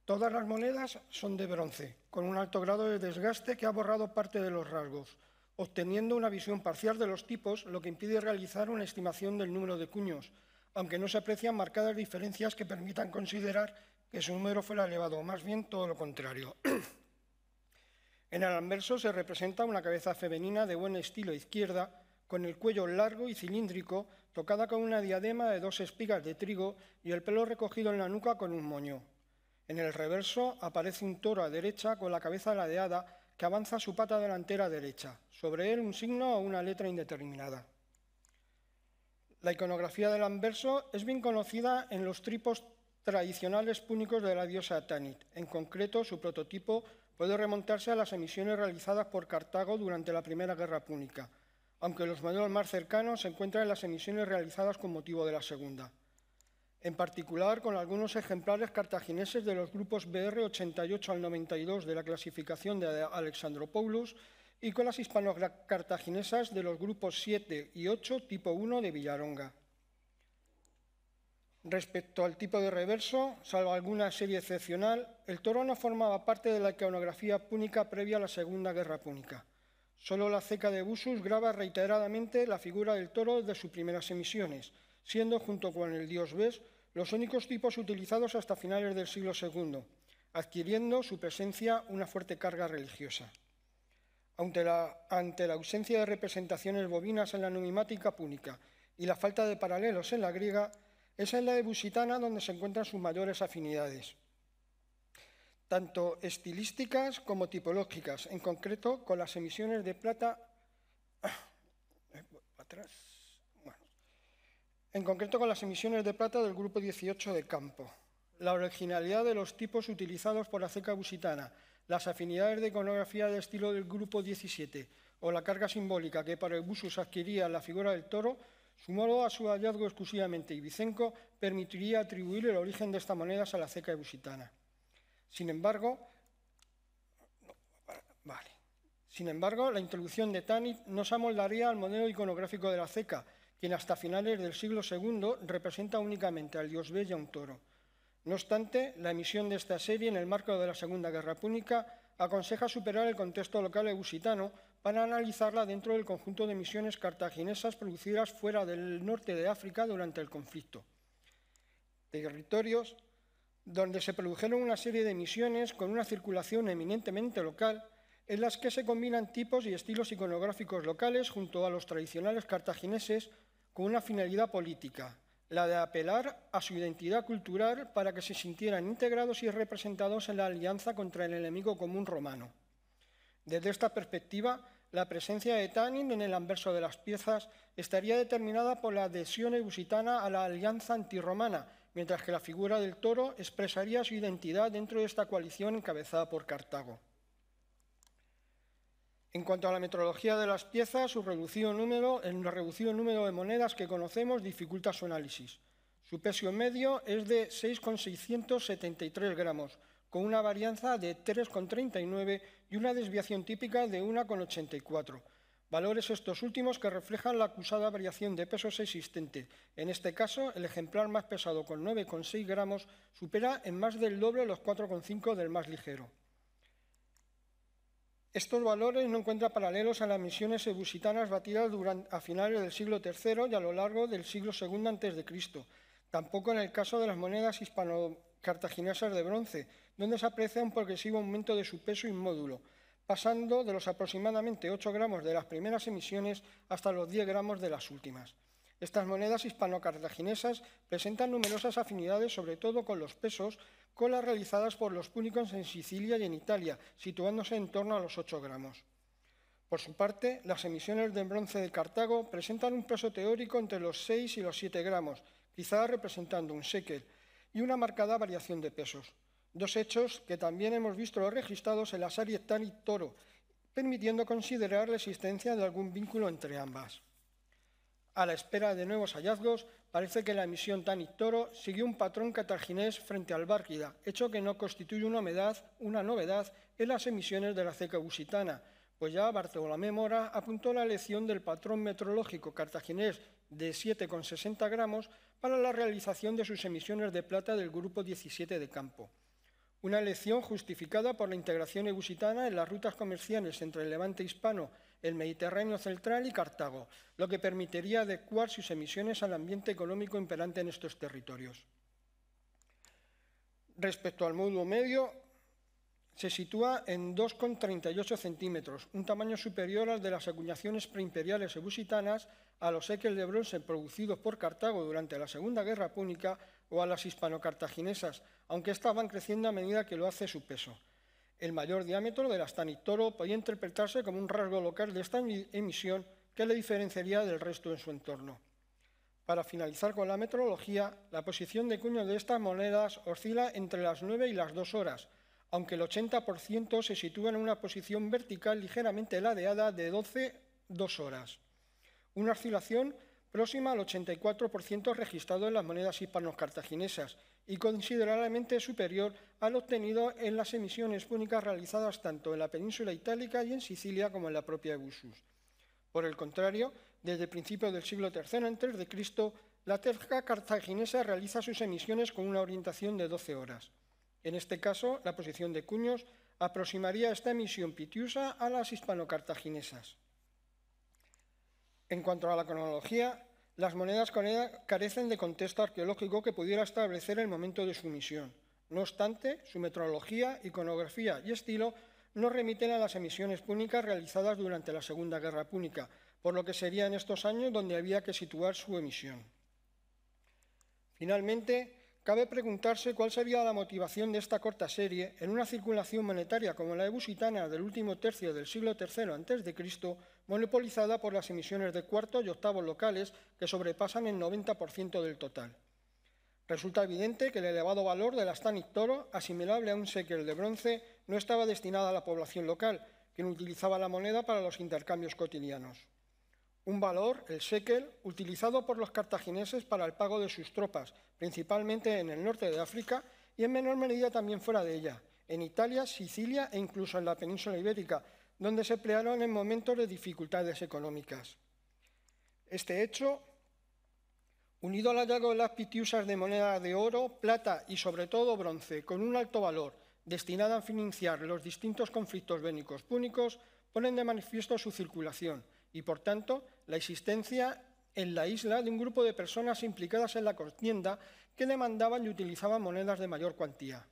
Todas las monedas son de bronce, con un alto grado de desgaste que ha borrado parte de los rasgos, obteniendo una visión parcial de los tipos, lo que impide realizar una estimación del número de cuños, aunque no se aprecian marcadas diferencias que permitan considerar que su número fuera elevado, más bien todo lo contrario. En el anverso se representa una cabeza femenina de buen estilo izquierda, con el cuello largo y cilíndrico, tocada con una diadema de dos espigas de trigo y el pelo recogido en la nuca con un moño. En el reverso aparece un toro a derecha con la cabeza ladeada que avanza su pata delantera derecha, sobre él un signo o una letra indeterminada. La iconografía del anverso es bien conocida en los tripos tradicionales púnicos de la diosa Tanit, en concreto su prototipo puede remontarse a las emisiones realizadas por Cartago durante la Primera Guerra Púnica, aunque los modelos más cercanos se encuentran en las emisiones realizadas con motivo de la Segunda. En particular, con algunos ejemplares cartagineses de los grupos BR 88 al 92 de la clasificación de Alexandropoulos y con las hispano-cartaginesas de los grupos 7 y 8 tipo 1 de Villaronga. Respecto al tipo de reverso, salvo alguna serie excepcional, el toro no formaba parte de la iconografía púnica previa a la Segunda Guerra Púnica. Solo la ceca de Busus graba reiteradamente la figura del toro de sus primeras emisiones, siendo junto con el dios Bes los únicos tipos utilizados hasta finales del siglo II, adquiriendo su presencia una fuerte carga religiosa. Ante la, ante la ausencia de representaciones bovinas en la numismática púnica y la falta de paralelos en la griega, esa es la de Busitana donde se encuentran sus mayores afinidades, tanto estilísticas como tipológicas, en concreto con las emisiones de plata. En concreto con las emisiones de plata del grupo 18 de campo. La originalidad de los tipos utilizados por la ceca busitana, las afinidades de iconografía de estilo del grupo 17 o la carga simbólica que para el busus adquiría la figura del toro Sumado a su hallazgo exclusivamente ibicenco, permitiría atribuir el origen de estas monedas a la ceca ebusitana. Sin embargo, Sin embargo, la introducción de Tanit se amoldaría al modelo iconográfico de la ceca, quien hasta finales del siglo II representa únicamente al dios bella un toro. No obstante, la emisión de esta serie en el marco de la Segunda Guerra Púnica aconseja superar el contexto local ebusitano, para analizarla dentro del conjunto de misiones cartaginesas producidas fuera del norte de África durante el conflicto. Territorios donde se produjeron una serie de misiones con una circulación eminentemente local, en las que se combinan tipos y estilos iconográficos locales junto a los tradicionales cartagineses con una finalidad política, la de apelar a su identidad cultural para que se sintieran integrados y representados en la alianza contra el enemigo común romano. Desde esta perspectiva, la presencia de Tanin en el anverso de las piezas estaría determinada por la adhesión eusitana a la alianza antirromana, mientras que la figura del toro expresaría su identidad dentro de esta coalición encabezada por Cartago. En cuanto a la metrología de las piezas, su reducido número, el reducido número de monedas que conocemos dificulta su análisis. Su peso medio es de 6,673 gramos, con una varianza de 3,39 y una desviación típica de 1,84. Valores estos últimos que reflejan la acusada variación de pesos existente. En este caso, el ejemplar más pesado con 9,6 gramos supera en más del doble los 4,5 del más ligero. Estos valores no encuentran paralelos a las misiones ebusitanas batidas a finales del siglo III y a lo largo del siglo II a.C., tampoco en el caso de las monedas hispano cartaginesas de bronce, donde se aprecia un progresivo aumento de su peso módulo, pasando de los aproximadamente 8 gramos de las primeras emisiones hasta los 10 gramos de las últimas. Estas monedas hispano-cartaginesas presentan numerosas afinidades, sobre todo con los pesos, con las realizadas por los púnicos en Sicilia y en Italia, situándose en torno a los 8 gramos. Por su parte, las emisiones de bronce de Cartago presentan un peso teórico entre los 6 y los 7 gramos, quizá representando un shekel, y una marcada variación de pesos. Dos hechos que también hemos visto registrados en la serie Tan y Toro, permitiendo considerar la existencia de algún vínculo entre ambas. A la espera de nuevos hallazgos, parece que la emisión Tanit Toro siguió un patrón cartaginés frente al Bárquida, hecho que no constituye una novedad, una novedad en las emisiones de la ceca usitana, pues ya Bartolomé Mora apuntó la elección del patrón metrológico cartaginés de 7,60 gramos para la realización de sus emisiones de plata del Grupo 17 de Campo. Una elección justificada por la integración egusitana en las rutas comerciales entre el levante hispano, el Mediterráneo central y Cartago, lo que permitiría adecuar sus emisiones al ambiente económico imperante en estos territorios. Respecto al módulo medio, se sitúa en 2,38 centímetros, un tamaño superior al de las acuñaciones preimperiales ebusitanas, a los eques de bronce producidos por Cartago durante la Segunda Guerra Púnica o a las hispanocartaginesas, aunque estaban creciendo a medida que lo hace su peso. El mayor diámetro de del Tanitoro podía interpretarse como un rasgo local de esta emisión que le diferenciaría del resto en su entorno. Para finalizar con la metrología, la posición de cuño de estas monedas oscila entre las 9 y las 2 horas, aunque el 80% se sitúa en una posición vertical ligeramente ladeada de 12-2 horas, una oscilación próxima al 84% registrado en las monedas hispano-cartaginesas y considerablemente superior al obtenido en las emisiones púnicas realizadas tanto en la península itálica y en Sicilia como en la propia Ebusus. Por el contrario, desde principio del siglo III a.C., la terca cartaginesa realiza sus emisiones con una orientación de 12 horas. En este caso, la posición de Cuños aproximaría esta emisión pitiusa a las hispano-cartaginesas. En cuanto a la cronología, las monedas carecen de contexto arqueológico que pudiera establecer el momento de su emisión. No obstante, su metrología, iconografía y estilo no remiten a las emisiones púnicas realizadas durante la Segunda Guerra Púnica, por lo que sería en estos años donde había que situar su emisión. Finalmente, Cabe preguntarse cuál sería la motivación de esta corta serie en una circulación monetaria como la ebusitana del último tercio del siglo III a.C., monopolizada por las emisiones de cuartos y octavos locales que sobrepasan el 90% del total. Resulta evidente que el elevado valor del la Toro, asimilable a un sequel de bronce, no estaba destinado a la población local, quien utilizaba la moneda para los intercambios cotidianos un valor, el sekel, utilizado por los cartagineses para el pago de sus tropas, principalmente en el norte de África y en menor medida también fuera de ella, en Italia, Sicilia e incluso en la península ibérica, donde se emplearon en momentos de dificultades económicas. Este hecho, unido al hallazgo de las pitiusas de moneda de oro, plata y sobre todo bronce, con un alto valor, destinada a financiar los distintos conflictos bénicos púnicos, ponen de manifiesto su circulación, y, por tanto, la existencia en la isla de un grupo de personas implicadas en la contienda que demandaban y utilizaban monedas de mayor cuantía.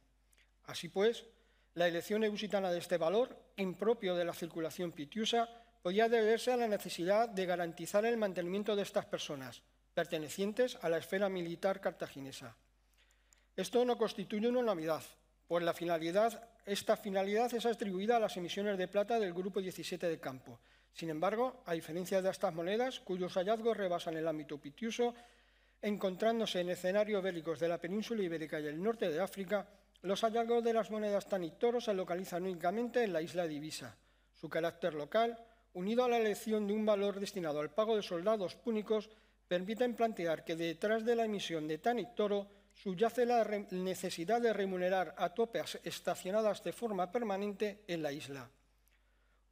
Así pues, la elección eusitana de este valor, impropio de la circulación pitiusa, podía deberse a la necesidad de garantizar el mantenimiento de estas personas, pertenecientes a la esfera militar cartaginesa. Esto no constituye una novedad, pues la finalidad, esta finalidad es atribuida a las emisiones de plata del Grupo 17 de Campo, sin embargo, a diferencia de estas monedas, cuyos hallazgos rebasan el ámbito pitioso, encontrándose en escenarios bélicos de la península ibérica y el norte de África, los hallazgos de las monedas tanitoro se localizan únicamente en la isla divisa. Su carácter local, unido a la elección de un valor destinado al pago de soldados púnicos, permiten plantear que detrás de la emisión de tanitoro subyace la necesidad de remunerar a estacionadas de forma permanente en la isla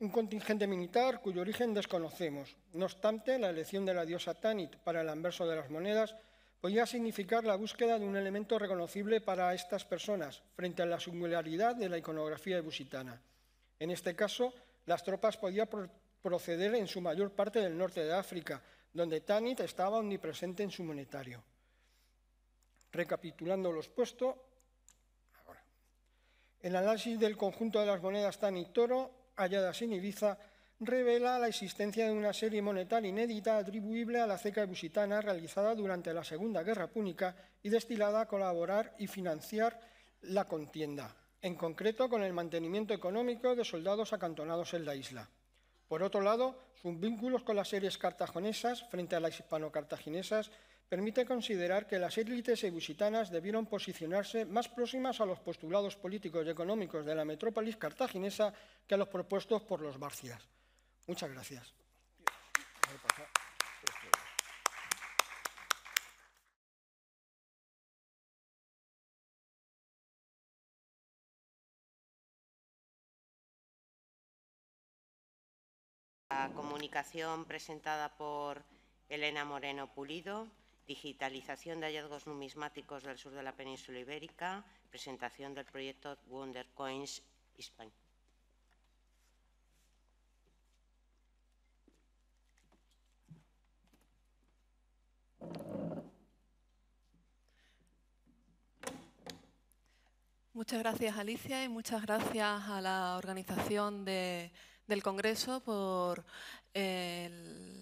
un contingente militar cuyo origen desconocemos. No obstante, la elección de la diosa Tanit para el anverso de las monedas podía significar la búsqueda de un elemento reconocible para estas personas frente a la singularidad de la iconografía ebusitana. En este caso, las tropas podían proceder en su mayor parte del norte de África, donde Tanit estaba omnipresente en su monetario. Recapitulando los expuesto, el análisis del conjunto de las monedas Tanit-Toro halladas en Ibiza, revela la existencia de una serie monetaria inédita atribuible a la ceca ebusitana realizada durante la Segunda Guerra Púnica y destilada a colaborar y financiar la contienda, en concreto con el mantenimiento económico de soldados acantonados en la isla. Por otro lado, sus vínculos con las series cartagonesas frente a las hispano-cartaginesas permite considerar que las élites ebusitanas debieron posicionarse más próximas a los postulados políticos y económicos de la metrópolis cartaginesa que a los propuestos por los marcias. Muchas gracias. La comunicación presentada por Elena Moreno Pulido digitalización de hallazgos numismáticos del sur de la península ibérica, presentación del proyecto Wonder Coins Spain. Muchas gracias, Alicia, y muchas gracias a la organización del Congreso por eh,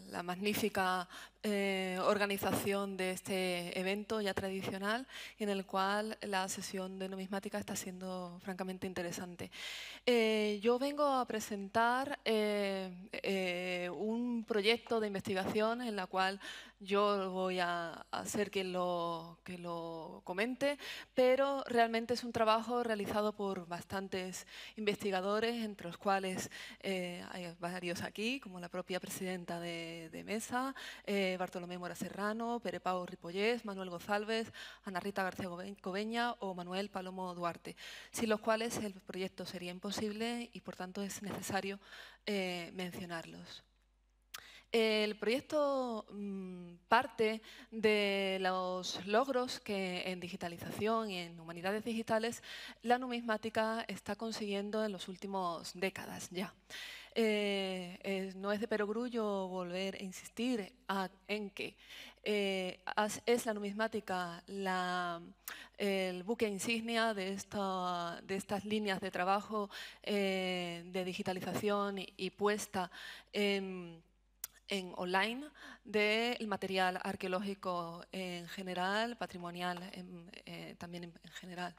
la magnífica eh, organización de este evento ya tradicional en el cual la sesión de numismática está siendo francamente interesante. Eh, yo vengo a presentar eh, un proyecto de investigación en la cual yo voy a, hacer que lo, que lo comente, pero realmente es un trabajo realizado por bastantes investigadores, entre los cuales hay varios aquí, como la propia presidenta de, Mesa, Bartolomé Mora Serrano, Pere Pau Ripollés, Manuel González, Ana Rita García Cobeña o Manuel Palomo Duarte, sin los cuales el proyecto sería imposible y por tanto es necesario eh, mencionarlos. El proyecto mm, parte de los logros que en digitalización y en humanidades digitales la numismática está consiguiendo en las últimas décadas ya. Eh, eh, no es de perogrullo volver a insistir en que eh, es la numismática el buque insignia de, de estas líneas de trabajo de digitalización y, puesta en online del material arqueológico en general, patrimonial también en general.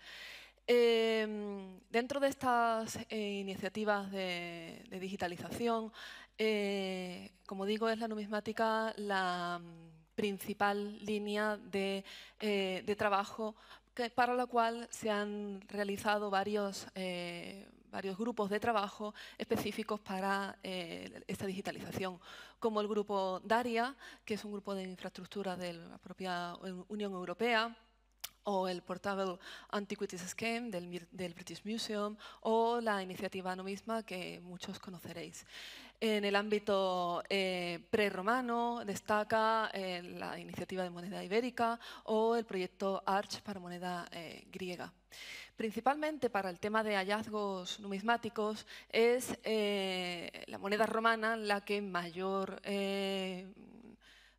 Em, dentro de estas eh, iniciativas de, digitalización, eh, como digo, es la numismática la mm, principal línea de, eh, trabajo para la cual se han realizado varios, varios grupos de trabajo específicos para esta digitalización, como el grupo DARIA, que es un grupo de infraestructura de la propia Unión Europea, o el Portable Antiquities Scheme del, British Museum o la iniciativa no que muchos conoceréis. En el ámbito eh, prerromano destaca eh, la iniciativa de moneda ibérica o el proyecto ARCH para moneda eh, griega. Principalmente para el tema de hallazgos numismáticos es eh, la moneda romana la que mayor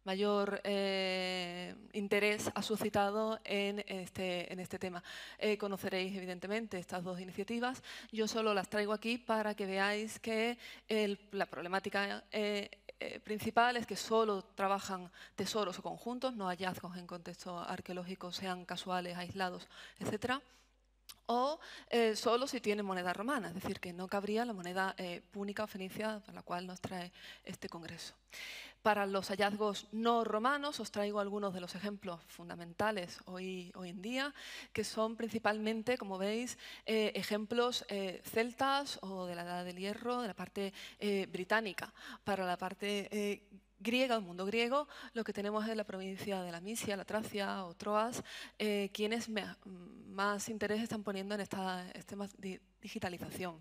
mayor eh, interés ha suscitado en este, este tema. Eh, conoceréis, evidentemente, estas dos iniciativas. Yo solo las traigo aquí para que veáis que la problemática... Eh, principal es que solo trabajan tesoros o conjuntos, no hallazgos en contexto arqueológico, sean casuales, aislados, etcétera o solo si tienen moneda romana, es decir, que no cabría la moneda púnica o fenicia la cual nos trae este Congreso. Para los hallazgos no romanos os traigo algunos de los ejemplos fundamentales hoy, en día, que son principalmente, como veis, eh, ejemplos eh, celtas o de la Edad del Hierro, de la parte eh, británica. Para la parte griega, el mundo griego, lo que tenemos es la provincia de la Misia, la Tracia o Troas, quienes mm, más interés están poniendo en esta, de este digitalización.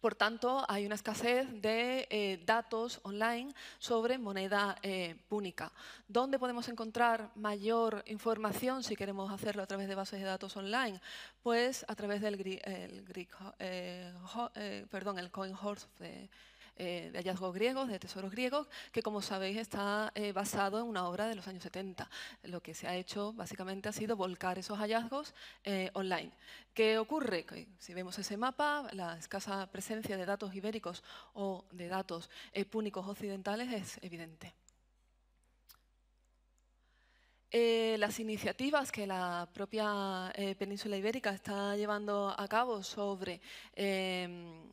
Por tanto, hay una escasez de eh, datos online sobre moneda eh, púnica. ¿Dónde podemos encontrar mayor información si queremos hacerlo a través de bases de datos online? Pues a través del el, eh, perdón, el eh, de hallazgos griegos, de tesoros griegos, que como sabéis está eh, basado en una obra de los años 70. Lo que se ha hecho básicamente ha sido volcar esos hallazgos eh, online. ¿Qué ocurre? si vemos ese mapa, la escasa presencia de datos ibéricos o de datos púnicos occidentales es evidente. las iniciativas que la propia península ibérica está llevando a cabo sobre em,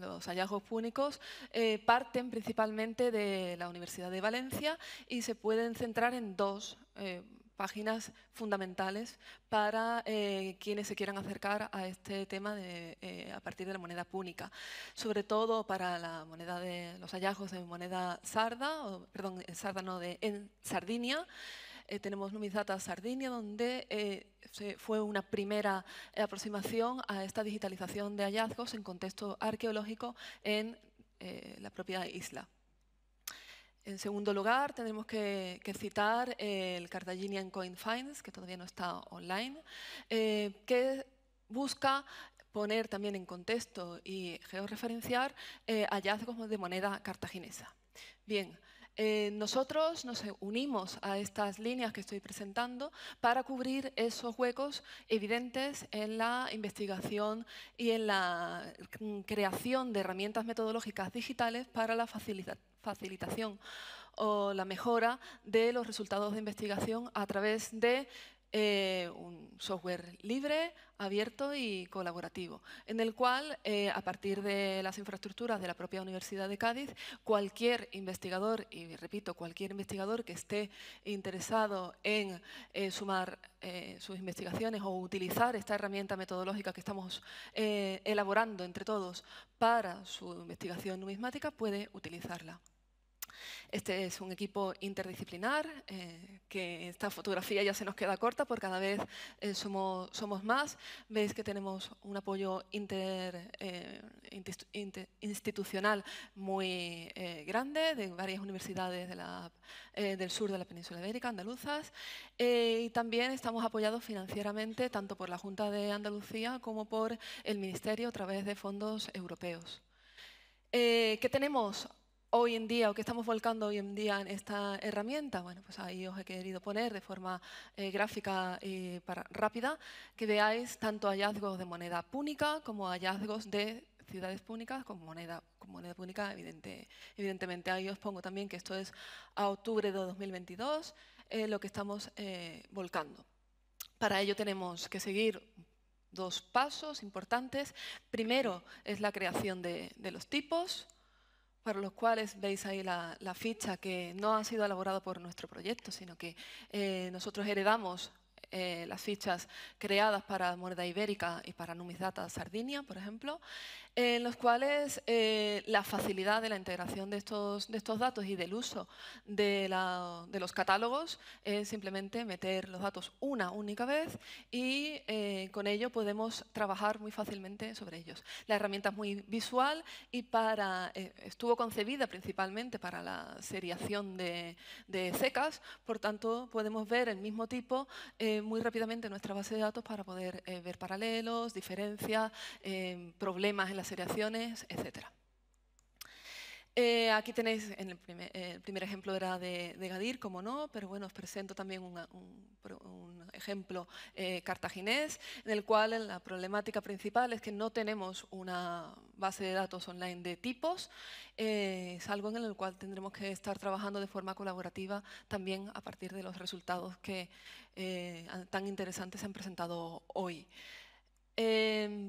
los hallazgos púnicos eh, parten principalmente de la Universidad de Valencia y se pueden centrar en dos eh, páginas fundamentales para eh, quienes se quieran acercar a este tema de, a partir de la moneda púnica, sobre todo para la moneda de los hallazgos de moneda sarda, perdón, sarda de en Sardinia, eh, tenemos Numizata Sardinia, donde eh, fue una primera eh, aproximación a esta digitalización de hallazgos en contexto arqueológico en la propia isla. En segundo lugar, tenemos que, citar el Cartaginian Coin Finds, que todavía no está online, que busca poner también en contexto y georreferenciar hallazgos de moneda cartaginesa. Bien, eh, nosotros nos unimos a estas líneas que estoy presentando para cubrir esos huecos evidentes en la investigación y en la mm, creación de herramientas metodológicas digitales para la facilitación o la mejora de los resultados de investigación a través de eh, un software libre, abierto y colaborativo, en el cual, eh, a partir de las infraestructuras de la propia Universidad de Cádiz, cualquier investigador, y repito, cualquier investigador que esté interesado en eh, sumar sus investigaciones o utilizar esta herramienta metodológica que estamos elaborando entre todos para su investigación numismática, puede utilizarla. Este es un equipo interdisciplinar, eh, que esta fotografía ya se nos queda corta porque cada vez eh, somos, somos, más. Veis que tenemos un apoyo inter, eh, institucional muy grande de varias universidades de del sur de la península ibérica, andaluzas, y también estamos apoyados financieramente tanto por la Junta de Andalucía como por el Ministerio a través de fondos europeos. ¿Qué tenemos hoy en día o que estamos volcando hoy en día en esta herramienta, bueno, pues ahí os he querido poner de forma eh, gráfica y eh, rápida que veáis tanto hallazgos de moneda púnica como hallazgos de ciudades púnicas con moneda, púnica, evidentemente. Ahí os pongo también que esto es a octubre de 2022 eh, lo que estamos volcando. Para ello tenemos que seguir dos pasos importantes. Primero es la creación de los tipos, para los cuales veis ahí la, ficha que no ha sido elaborada por nuestro proyecto, sino que eh, nosotros heredamos eh, las fichas creadas para moneda ibérica y para Numisdata Sardinia, por ejemplo, en los cuales eh, la facilidad de la integración de estos, de estos datos y del uso de, los catálogos es simplemente meter los datos una única vez y eh, con ello podemos trabajar muy fácilmente sobre ellos. La herramienta es muy visual y para, eh, estuvo concebida principalmente para la seriación de, de, secas, por tanto podemos ver el mismo tipo muy rápidamente en nuestra base de datos para poder ver paralelos, diferencias, problemas en la seriaciones, etcétera. Eh, aquí tenéis, el, primer, ejemplo era de, Gadir, como no, pero bueno, os presento también un, ejemplo eh, cartaginés, en el cual la problemática principal es que no tenemos una base de datos online de tipos, eh, es algo en el cual tendremos que estar trabajando de forma colaborativa también a partir de los resultados que tan interesantes se han presentado hoy.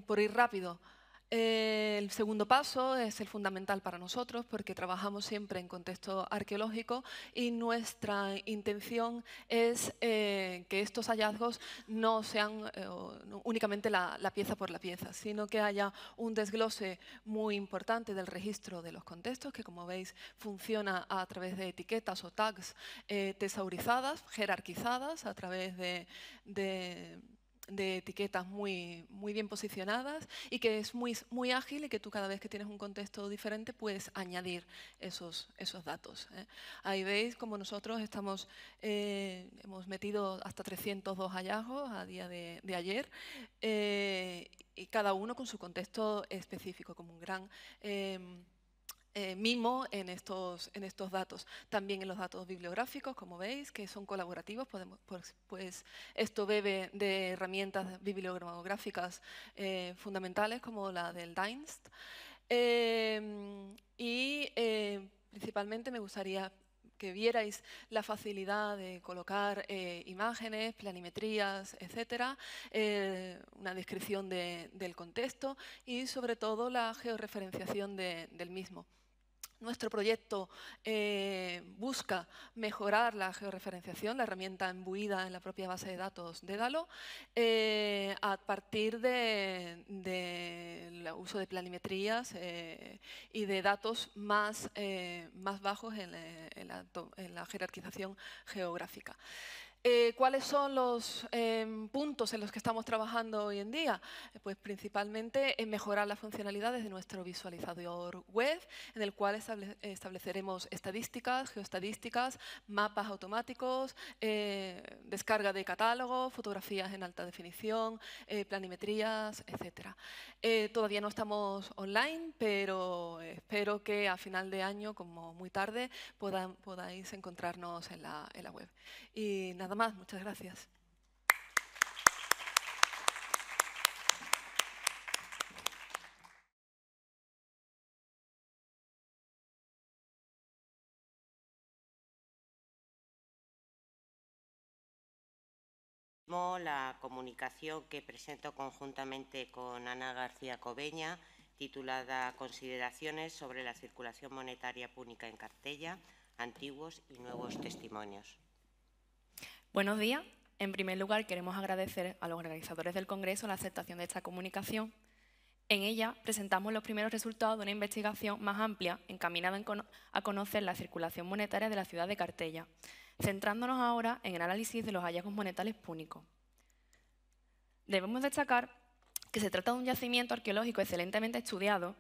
por ir rápido, eh, el segundo paso es el fundamental para nosotros porque trabajamos siempre en contexto arqueológico y nuestra intención es eh, que estos hallazgos no sean eh, únicamente la, pieza por la pieza, sino que haya un desglose muy importante del registro de los contextos que, como veis, funciona a través de etiquetas o tags tesaurizadas, jerarquizadas, a través de de etiquetas muy, muy bien posicionadas y que es muy, muy ágil y que tú cada vez que tienes un contexto diferente puedes añadir esos, esos datos. ¿eh? Ahí veis como nosotros estamos, eh, hemos metido hasta 302 hallazgos a día de, ayer eh, y cada uno con su contexto específico, como un gran... Eh, mimo en estos, datos. También en los datos bibliográficos, como veis, que son colaborativos, pues, pues, esto bebe de herramientas bibliográficas eh, fundamentales como la del DINST. Em, y eh, principalmente me gustaría que vierais la facilidad de colocar imágenes, planimetrías, etcétera, una descripción del contexto y sobre todo la georreferenciación del mismo. Nuestro proyecto eh, busca mejorar la georreferenciación, la herramienta embuida en la propia base de datos de DALO, eh, a partir del de, uso de planimetrías eh, y de datos más, bajos en la jerarquización geográfica. Eh, ¿Cuáles son los em, puntos en los que estamos trabajando hoy en día? Eh, pues principalmente en mejorar las funcionalidades de nuestro visualizador web, en el cual estableceremos estadísticas, geoestadísticas, mapas automáticos, eh, descarga de catálogos, fotografías en alta definición, planimetrías, etc. todavía no estamos online, pero espero que a final de año, como muy tarde, podáis encontrarnos en la, en la web. Y nada, Muchas gracias. la comunicación que presento conjuntamente con Ana García Cobeña, titulada Consideraciones sobre la circulación monetaria púnica en cartella, antiguos y nuevos testimonios. Buenos días. En primer lugar, queremos agradecer a los organizadores del Congreso la aceptación de esta comunicación. En ella presentamos los primeros resultados de una investigación más amplia encaminada a conocer la circulación monetaria de la ciudad de Cartella, centrándonos ahora en el análisis de los hallazgos monetales púnicos. Debemos destacar que se trata de un yacimiento arqueológico excelentemente estudiado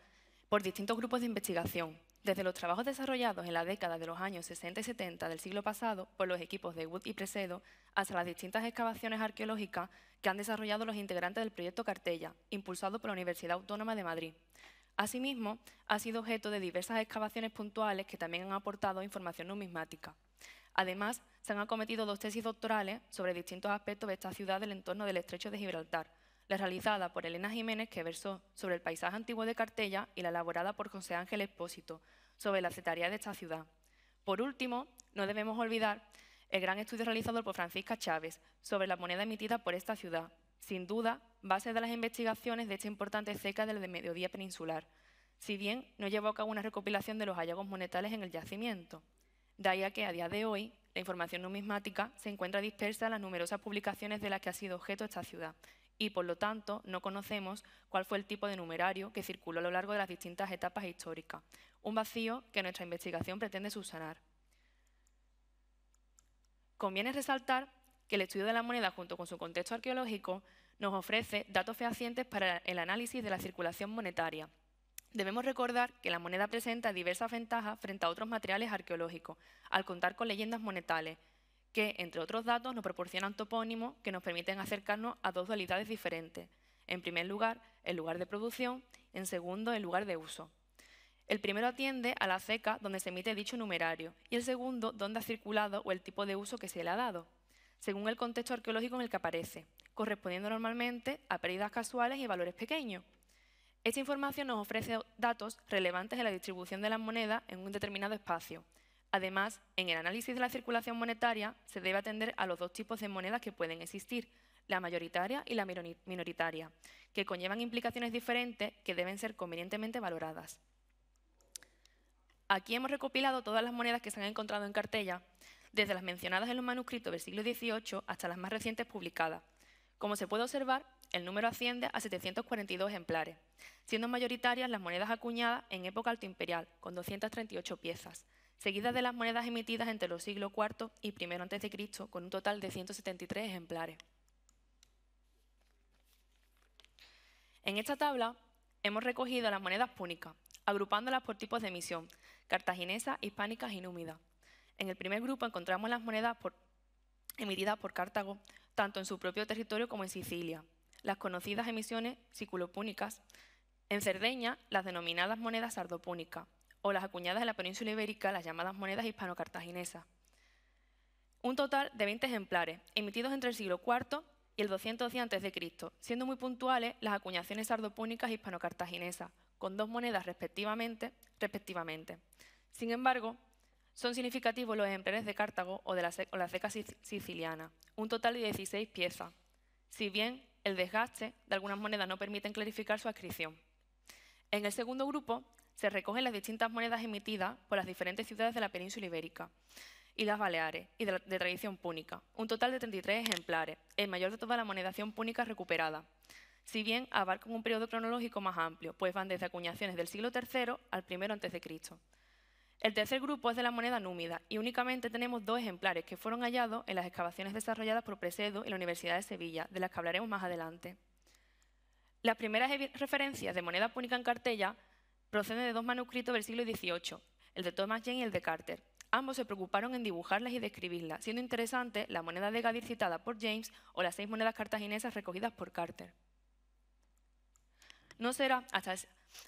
por distintos grupos de investigación, desde los trabajos desarrollados en la década de los años 60 y 70 del siglo pasado por los equipos de Wood y Precedo, hasta las distintas excavaciones arqueológicas que han desarrollado los integrantes del proyecto Cartella, impulsado por la Universidad Autónoma de Madrid. Asimismo, ha sido objeto de diversas excavaciones puntuales que también han aportado información numismática. Además, se han acometido dos tesis doctorales sobre distintos aspectos de esta ciudad del entorno del Estrecho de Gibraltar, la realizada por Elena Jiménez, que versó sobre el paisaje antiguo de Cartella, y la elaborada por José Ángel Expósito, sobre la cetaría de esta ciudad. Por último, no debemos olvidar el gran estudio realizado por Francisca Chávez sobre la moneda emitida por esta ciudad, sin duda, base de las investigaciones de esta importante ceca del mediodía peninsular, si bien no llevó a cabo una recopilación de los hallazgos monetales en el yacimiento. De ahí a que, a día de hoy, la información numismática se encuentra dispersa en las numerosas publicaciones de las que ha sido objeto esta ciudad, y, por lo tanto, no conocemos cuál fue el tipo de numerario que circuló a lo largo de las distintas etapas históricas, un vacío que nuestra investigación pretende subsanar. Conviene resaltar que el estudio de la moneda junto con su contexto arqueológico nos ofrece datos fehacientes para el análisis de la circulación monetaria. Debemos recordar que la moneda presenta diversas ventajas frente a otros materiales arqueológicos, al contar con leyendas monetales, que, entre otros datos, nos proporcionan topónimos que nos permiten acercarnos a dos dualidades diferentes. En primer lugar, el lugar de producción, en segundo, el lugar de uso. El primero atiende a la ceca donde se emite dicho numerario y el segundo dónde ha circulado o el tipo de uso que se le ha dado, según el contexto arqueológico en el que aparece, correspondiendo normalmente a pérdidas casuales y valores pequeños. Esta información nos ofrece datos relevantes en la distribución de las monedas en un determinado espacio, Además, en el análisis de la circulación monetaria se debe atender a los dos tipos de monedas que pueden existir, la mayoritaria y la minoritaria, que conllevan implicaciones diferentes que deben ser convenientemente valoradas. Aquí hemos recopilado todas las monedas que se han encontrado en cartella, desde las mencionadas en los manuscritos del siglo XVIII hasta las más recientes publicadas. Como se puede observar, el número asciende a 742 ejemplares, siendo mayoritarias las monedas acuñadas en época altoimperial, con 238 piezas, seguidas de las monedas emitidas entre los siglos IV y I a.C., con un total de 173 ejemplares. En esta tabla hemos recogido las monedas púnicas, agrupándolas por tipos de emisión, cartaginesas, hispánicas y númidas. En el primer grupo encontramos las monedas emitidas por Cartago, tanto en su propio territorio como en Sicilia, las conocidas emisiones siculopúnicas, en Cerdeña las denominadas monedas sardopúnicas, o las acuñadas de la península ibérica, las llamadas monedas hispano-cartaginesas. Un total de 20 ejemplares, emitidos entre el siglo IV y el de a.C., siendo muy puntuales las acuñaciones sardopónicas hispano-cartaginesas, con dos monedas respectivamente, respectivamente. Sin embargo, son significativos los ejemplares de Cartago o de la, seca ceca siciliana, un total de 16 piezas, si bien el desgaste de algunas monedas no permiten clarificar su adscripción. En el segundo grupo se recogen las distintas monedas emitidas por las diferentes ciudades de la península ibérica y las Baleares, y de, tradición púnica, un total de 33 ejemplares, el mayor de toda la monedación púnica recuperada. Si bien abarcan un periodo cronológico más amplio, pues van desde acuñaciones del siglo III al I a.C. El tercer grupo es de la moneda númida y únicamente tenemos dos ejemplares que fueron hallados en las excavaciones desarrolladas por Presedo en la Universidad de Sevilla, de las que hablaremos más adelante. Las primeras referencias de moneda púnica en cartella Procede de dos manuscritos del siglo XVIII, el de Thomas Jane y el de Carter. Ambos se preocuparon en dibujarlas y describirlas, siendo interesante la moneda de Gadir citada por James o las seis monedas cartaginesas recogidas por Carter. No será hasta,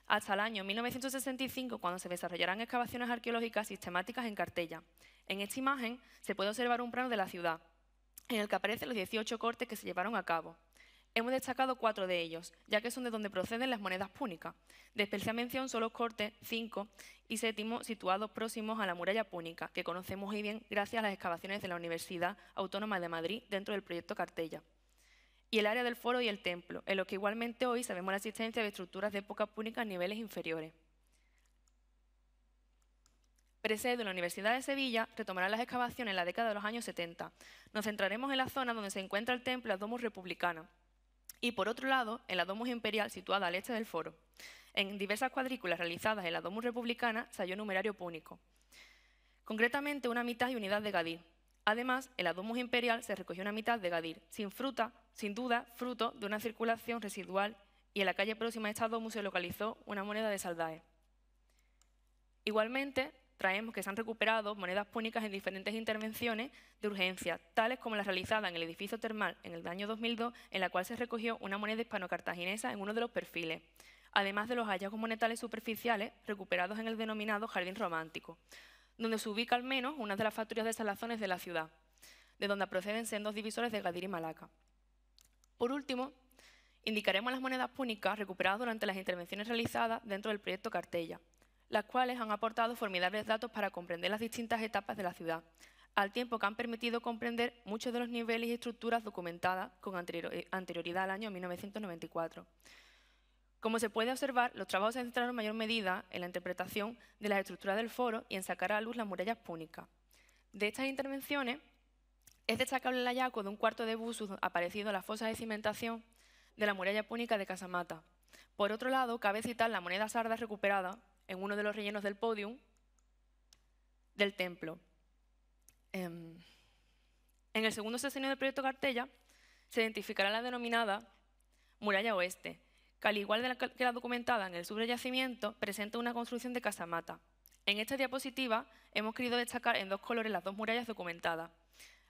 hasta el año 1965 cuando se desarrollarán excavaciones arqueológicas sistemáticas en Cartella. En esta imagen se puede observar un plano de la ciudad, en el que aparecen los 18 cortes que se llevaron a cabo. Hemos destacado cuatro de ellos, ya que son de donde proceden las monedas púnicas. De especial mención son los cortes 5 y séptimo, situados próximos a la muralla púnica, que conocemos hoy bien gracias a las excavaciones de la Universidad Autónoma de Madrid dentro del proyecto Cartella. Y el área del foro y el templo, en los que igualmente hoy sabemos la existencia de estructuras de época púnica a niveles inferiores. Presedo, la Universidad de Sevilla retomará las excavaciones en la década de los años 70. Nos centraremos en la zona donde se encuentra el templo Adomus Domus Republicana, y por otro lado en la Domus Imperial situada al este del foro. En diversas cuadrículas realizadas en la Domus Republicana se halló numerario púnico, concretamente una mitad y unidad de Gadir. Además, en la Domus Imperial se recogió una mitad de Gadir, sin fruta, sin duda, fruto de una circulación residual, y en la calle próxima a esta Domus se localizó una moneda de Saldae. Igualmente, traemos que se han recuperado monedas púnicas en diferentes intervenciones de urgencia, tales como las realizadas en el edificio termal en el año 2002, en la cual se recogió una moneda hispano-cartaginesa en uno de los perfiles, además de los hallazgos monetales superficiales recuperados en el denominado jardín romántico, donde se ubica al menos una de las factorías de salazones de la ciudad, de donde proceden sendos divisores de Gadir y Malaca. Por último, indicaremos las monedas púnicas recuperadas durante las intervenciones realizadas dentro del proyecto Cartella, las cuales han aportado formidables datos para comprender las distintas etapas de la ciudad, al tiempo que han permitido comprender muchos de los niveles y estructuras documentadas con eh, anterioridad al año 1994. Como se puede observar, los trabajos se centraron mayor medida en la interpretación de las estructuras del foro y en sacar a la luz las murallas púnicas. De estas intervenciones, es destacable el hallazgo de un cuarto de busus aparecido en la fosa de cimentación de la muralla púnica de Casamata. Por otro lado, cabe citar la moneda sarda recuperada, en uno de los rellenos del podium del templo. Em, en el segundo sesenio del proyecto Cartella se identificará la denominada muralla oeste, que al igual que la documentada en el subyacimiento, presenta una construcción de casamata. En esta diapositiva hemos querido destacar en dos colores las dos murallas documentadas,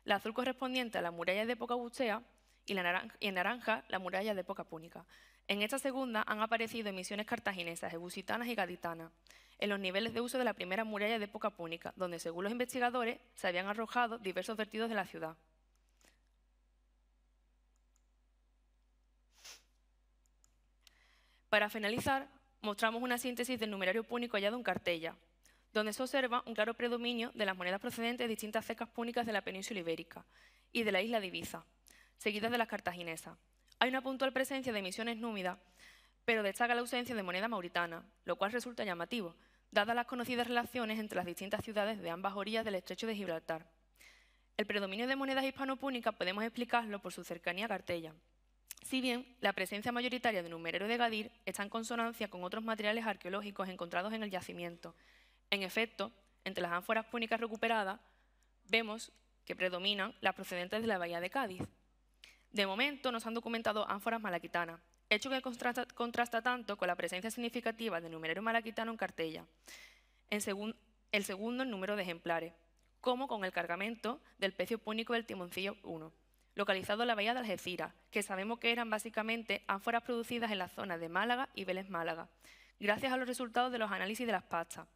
la azul correspondiente a la muralla de época buchea y, naranja, y en naranja la muralla de época púnica. En esta segunda han aparecido emisiones cartaginesas, ebusitanas y gaditanas, en los niveles de uso de la primera muralla de época púnica, donde, según los investigadores, se habían arrojado diversos vertidos de la ciudad. Para finalizar, mostramos una síntesis del numerario púnico hallado en Cartella, donde se observa un claro predominio de las monedas procedentes de distintas cecas púnicas de la península ibérica y de la isla de Ibiza, seguidas de las cartaginesas. Hay una puntual presencia de emisiones númidas, pero destaca la ausencia de moneda mauritana, lo cual resulta llamativo, dadas las conocidas relaciones entre las distintas ciudades de ambas orillas del estrecho de Gibraltar. El predominio de monedas hispano-púnicas podemos explicarlo por su cercanía a Cartella, si bien la presencia mayoritaria de numereros de Gadir está en consonancia con otros materiales arqueológicos encontrados en el yacimiento. En efecto, entre las ánforas púnicas recuperadas, vemos que predominan las procedentes de la bahía de Cádiz. De momento nos han documentado ánforas malaquitanas, hecho que contrasta, tanto con la presencia significativa del numerero malaquitano en cartella, en el segundo número de ejemplares, como con el cargamento del pecio púnico del timoncillo 1, localizado en la bahía de Algeciras, que sabemos que eran básicamente ánforas producidas en las zonas de Málaga y Vélez Málaga, gracias a los resultados de los análisis de las pastas.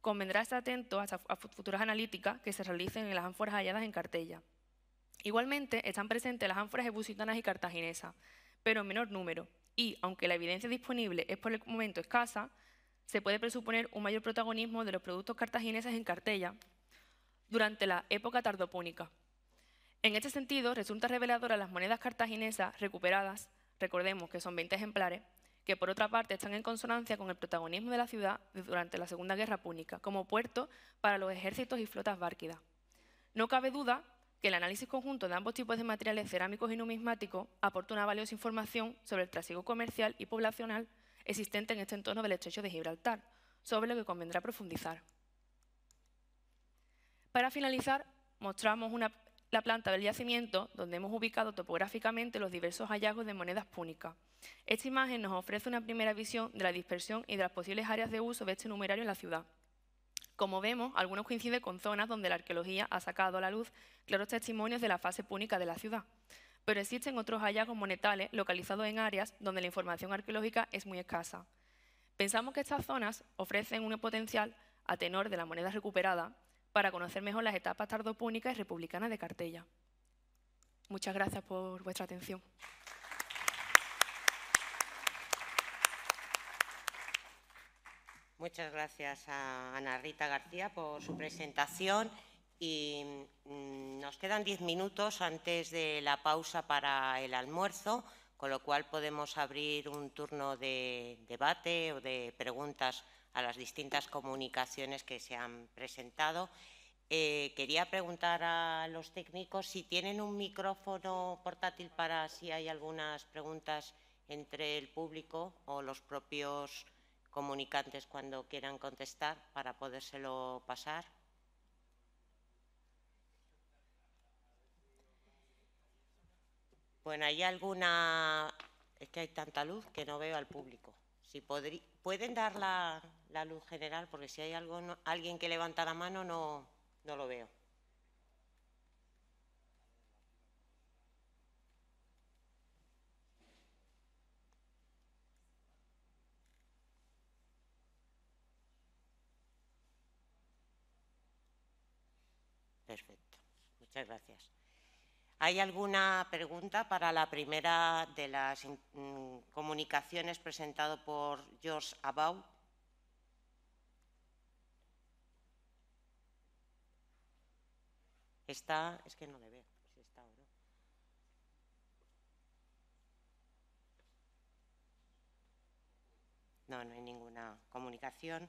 Convendrá estar atento a futuras analíticas que se realicen en las ánforas halladas en cartella. Igualmente, están presentes las ánforas ebusitanas y cartaginesas, pero en menor número, y aunque la evidencia disponible es por el momento escasa, se puede presuponer un mayor protagonismo de los productos cartagineses en Cartella durante la época tardopúnica. En este sentido, resulta reveladora las monedas cartaginesas recuperadas, recordemos que son 20 ejemplares, que por otra parte están en consonancia con el protagonismo de la ciudad durante la Segunda Guerra Púnica, como puerto para los ejércitos y flotas bárquidas. No cabe duda que el análisis conjunto de ambos tipos de materiales cerámicos y numismáticos aporta una valiosa información sobre el trasiego comercial y poblacional existente en este entorno del estrecho de Gibraltar, sobre lo que convendrá profundizar. Para finalizar, mostramos la planta del yacimiento, donde hemos ubicado topográficamente los diversos hallazgos de monedas púnicas. Esta imagen nos ofrece una primera visión de la dispersión y de las posibles áreas de uso de este numerario en la ciudad. Como vemos, algunos coinciden con zonas donde la arqueología ha sacado a la luz claros testimonios de la fase púnica de la ciudad, pero existen otros hallazgos monetales localizados en áreas donde la información arqueológica es muy escasa. Pensamos que estas zonas ofrecen un potencial, a tenor de la moneda recuperada, para conocer mejor las etapas tardopúnicas y republicanas de Cartella. Muchas gracias por vuestra atención. Muchas gracias a Ana Rita García por su presentación y mm, nos quedan diez minutos antes de la pausa para el almuerzo, con lo cual podemos abrir un turno de debate o de preguntas a las distintas comunicaciones que se han presentado. Eh, quería preguntar a los técnicos si tienen un micrófono portátil para si hay algunas preguntas entre el público o los propios comunicantes cuando quieran contestar para podérselo pasar. Bueno, hay alguna... Es que hay tanta luz que no veo al público. Si ¿Pueden dar la, la, luz general? Porque si hay algo, alguien que levanta la mano, no, no lo veo. Perfecto. Muchas gracias. ¿Hay alguna pregunta para la primera de las mm, comunicaciones presentado por George Abau? Está, es que no le veo. no, no hay ninguna comunicación.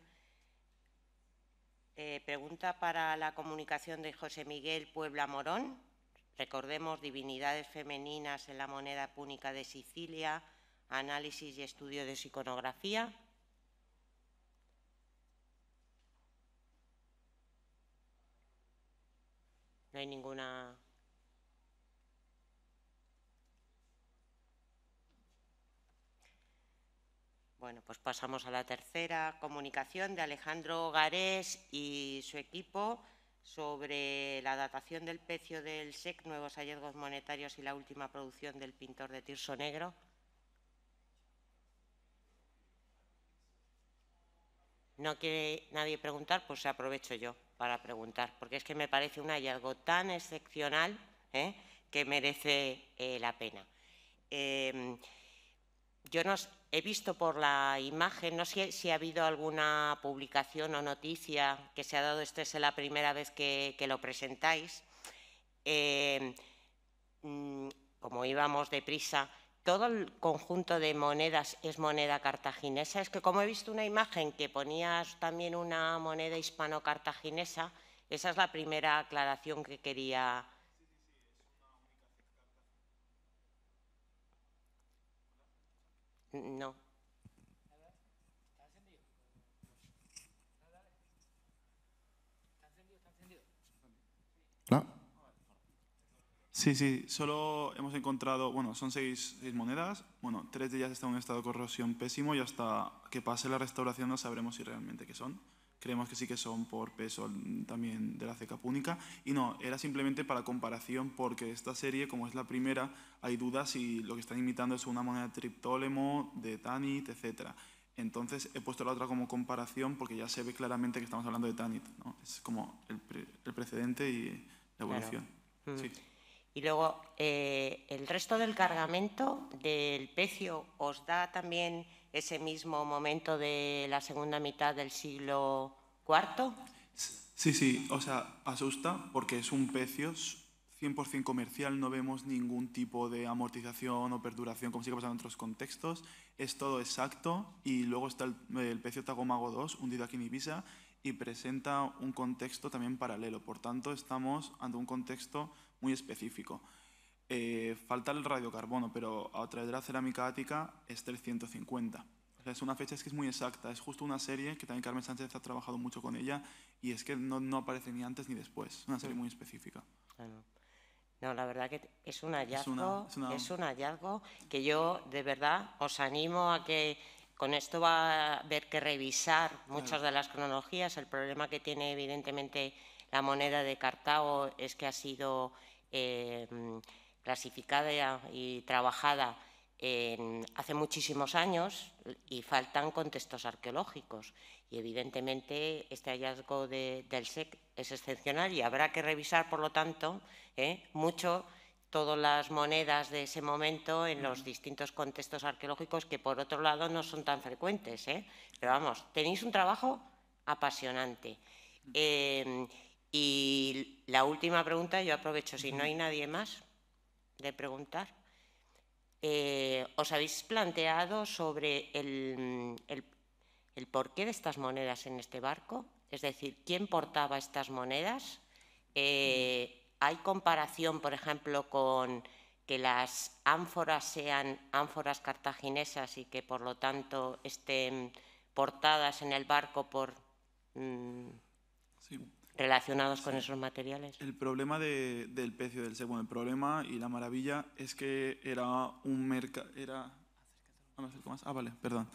Eh, pregunta para la comunicación de José Miguel Puebla Morón. Recordemos divinidades femeninas en la moneda púnica de Sicilia, análisis y estudio de su iconografía. No hay ninguna Bueno, pues pasamos a la tercera comunicación de Alejandro Garés y su equipo sobre la datación del precio del SEC, nuevos hallazgos monetarios y la última producción del pintor de Tirso Negro. No quiere nadie preguntar, pues aprovecho yo para preguntar, porque es que me parece un hallazgo tan excepcional ¿eh? que merece eh, la pena. Eh, yo he visto por la imagen, no sé si ha habido alguna publicación o noticia que se ha dado, esta es la primera vez que, lo presentáis. Eh, mm, como íbamos deprisa, todo el conjunto de monedas es moneda cartaginesa. Es que como he visto una imagen que ponías también una moneda hispano-cartaginesa, esa es la primera aclaración que quería Mm, no. ¿No? Sí, sí, solo hemos encontrado, bueno, son seis, monedas, bueno, tres de ellas están en un estado de corrosión pésimo y hasta que pase la restauración no sabremos si realmente qué son creemos que sí que son por peso también de la ceca púnica. Y no, era simplemente para comparación porque esta serie, como es la primera, hay dudas si lo que están imitando es una moneda de Triptólemo, de Tanit, etc. Entonces he puesto la otra como comparación porque ya se ve claramente que estamos hablando de Tanit. ¿no? Es como el, precedente y la evolución. Mm. Y luego, eh, ¿el resto del cargamento del pecio os da también ese mismo momento de la segunda mitad del siglo IV? Sí, sí, o sea, asusta porque es un pecio 100% comercial, no vemos ningún tipo de amortización o perduración como sí que en otros contextos, es todo exacto y luego está el, pecio Tagomago 2 hundido aquí en Ibiza y presenta un contexto también paralelo, por tanto estamos ante un contexto muy específico. Eh, falta el radiocarbono, pero a través de la cerámica ática es 350. es una fecha que es muy exacta, es justo una serie que también Carmen Sánchez ha trabajado mucho con ella y es que no, aparece ni antes ni después, una serie mm. muy específica. No, la verdad que es un hallazgo, es, un hallazgo que yo de verdad os animo a que con esto va a haber que revisar muchas de las cronologías. El problema que tiene evidentemente la moneda de Cartago es que ha sido eh, clasificada y trabajada hace muchísimos años y faltan contextos arqueológicos. Y evidentemente este hallazgo del SEC es excepcional y habrá que revisar, por lo tanto, ¿eh? mucho todas las monedas de ese momento en los distintos contextos arqueológicos que, por otro lado, no son tan frecuentes. ¿eh? Pero vamos, tenéis un trabajo apasionante. Eh, y la última pregunta, yo aprovecho, si no hay nadie más de preguntar. Eh, ¿Os habéis planteado sobre el, porqué de estas monedas en este barco? Es decir, ¿quién portaba estas monedas? Eh, ¿Hay comparación, por ejemplo, con que las ánforas sean ánforas cartaginesas y que, por lo tanto, estén portadas en el barco por mm, relacionados con esos materiales. El problema del pecio del sebo, el problema y la maravilla es que era un mercado... Era... Ah, vale, perdón.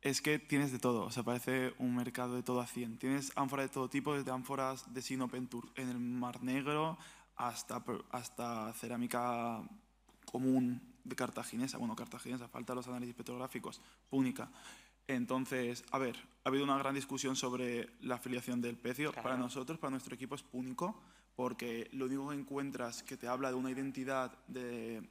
Es que tienes de todo, o sea, parece un mercado de todo a 100. Tienes ánforas de todo tipo, desde ánforas de signo Pentur en el Mar Negro hasta, hasta cerámica común de cartaginesa, bueno, cartaginesa, falta los análisis petrográficos, púnica. Entonces, a ver, ha habido una gran discusión sobre la afiliación del pecio. Para nosotros, para nuestro equipo es único, porque lo único que encuentras que te habla de una identidad de,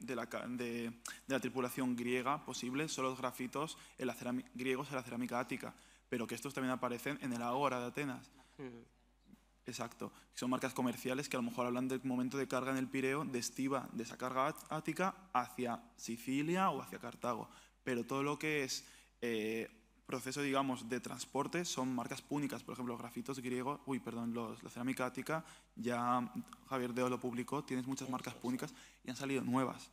la, tripulación griega posible son los grafitos en la griegos en la cerámica ática, pero que estos también aparecen en el Agora de Atenas. Mm. Exacto. Son marcas comerciales que a lo mejor hablan del momento de carga en el Pireo, de estiva, de esa carga ática hacia Sicilia o hacia Cartago. Pero todo lo que es eh, proceso, digamos, de transporte son marcas púnicas, por ejemplo, los grafitos griegos, uy, perdón, la cerámica ática, ya Javier Deo lo publicó, tienes muchas marcas púnicas y han salido nuevas.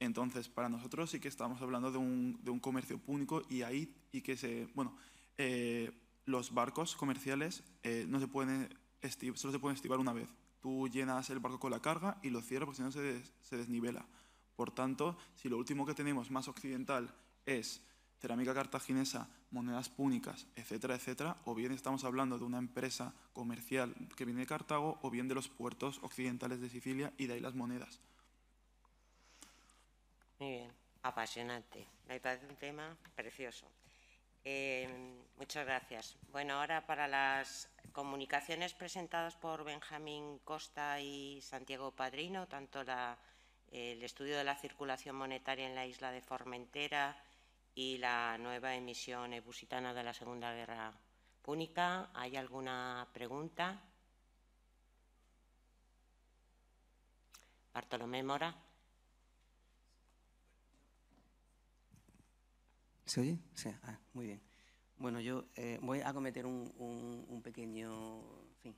Entonces, para nosotros sí que estamos hablando de un, de un comercio púnico y ahí, y que se, bueno, eh, los barcos comerciales eh, no se pueden solo se pueden estivar una vez. Tú llenas el barco con la carga y lo cierras porque si no se, se desnivela. Por tanto, si lo último que tenemos más occidental es cerámica cartaginesa, monedas púnicas, etcétera, etcétera, o bien estamos hablando de una empresa comercial que viene de Cartago o bien de los puertos occidentales de Sicilia y de ahí las monedas. Muy bien, apasionante. Me parece un tema precioso. Eh, muchas gracias. Bueno, ahora para las comunicaciones presentadas por Benjamín Costa y Santiago Padrino, tanto el estudio de la circulación monetaria en la isla de Formentera, y la nueva emisión ebusitana de la Segunda Guerra Púnica. ¿Hay alguna pregunta? Bartolomé Mora. ¿Se oye? Sí, ah, muy bien. Bueno, yo eh, voy a cometer un, pequeño. Eh,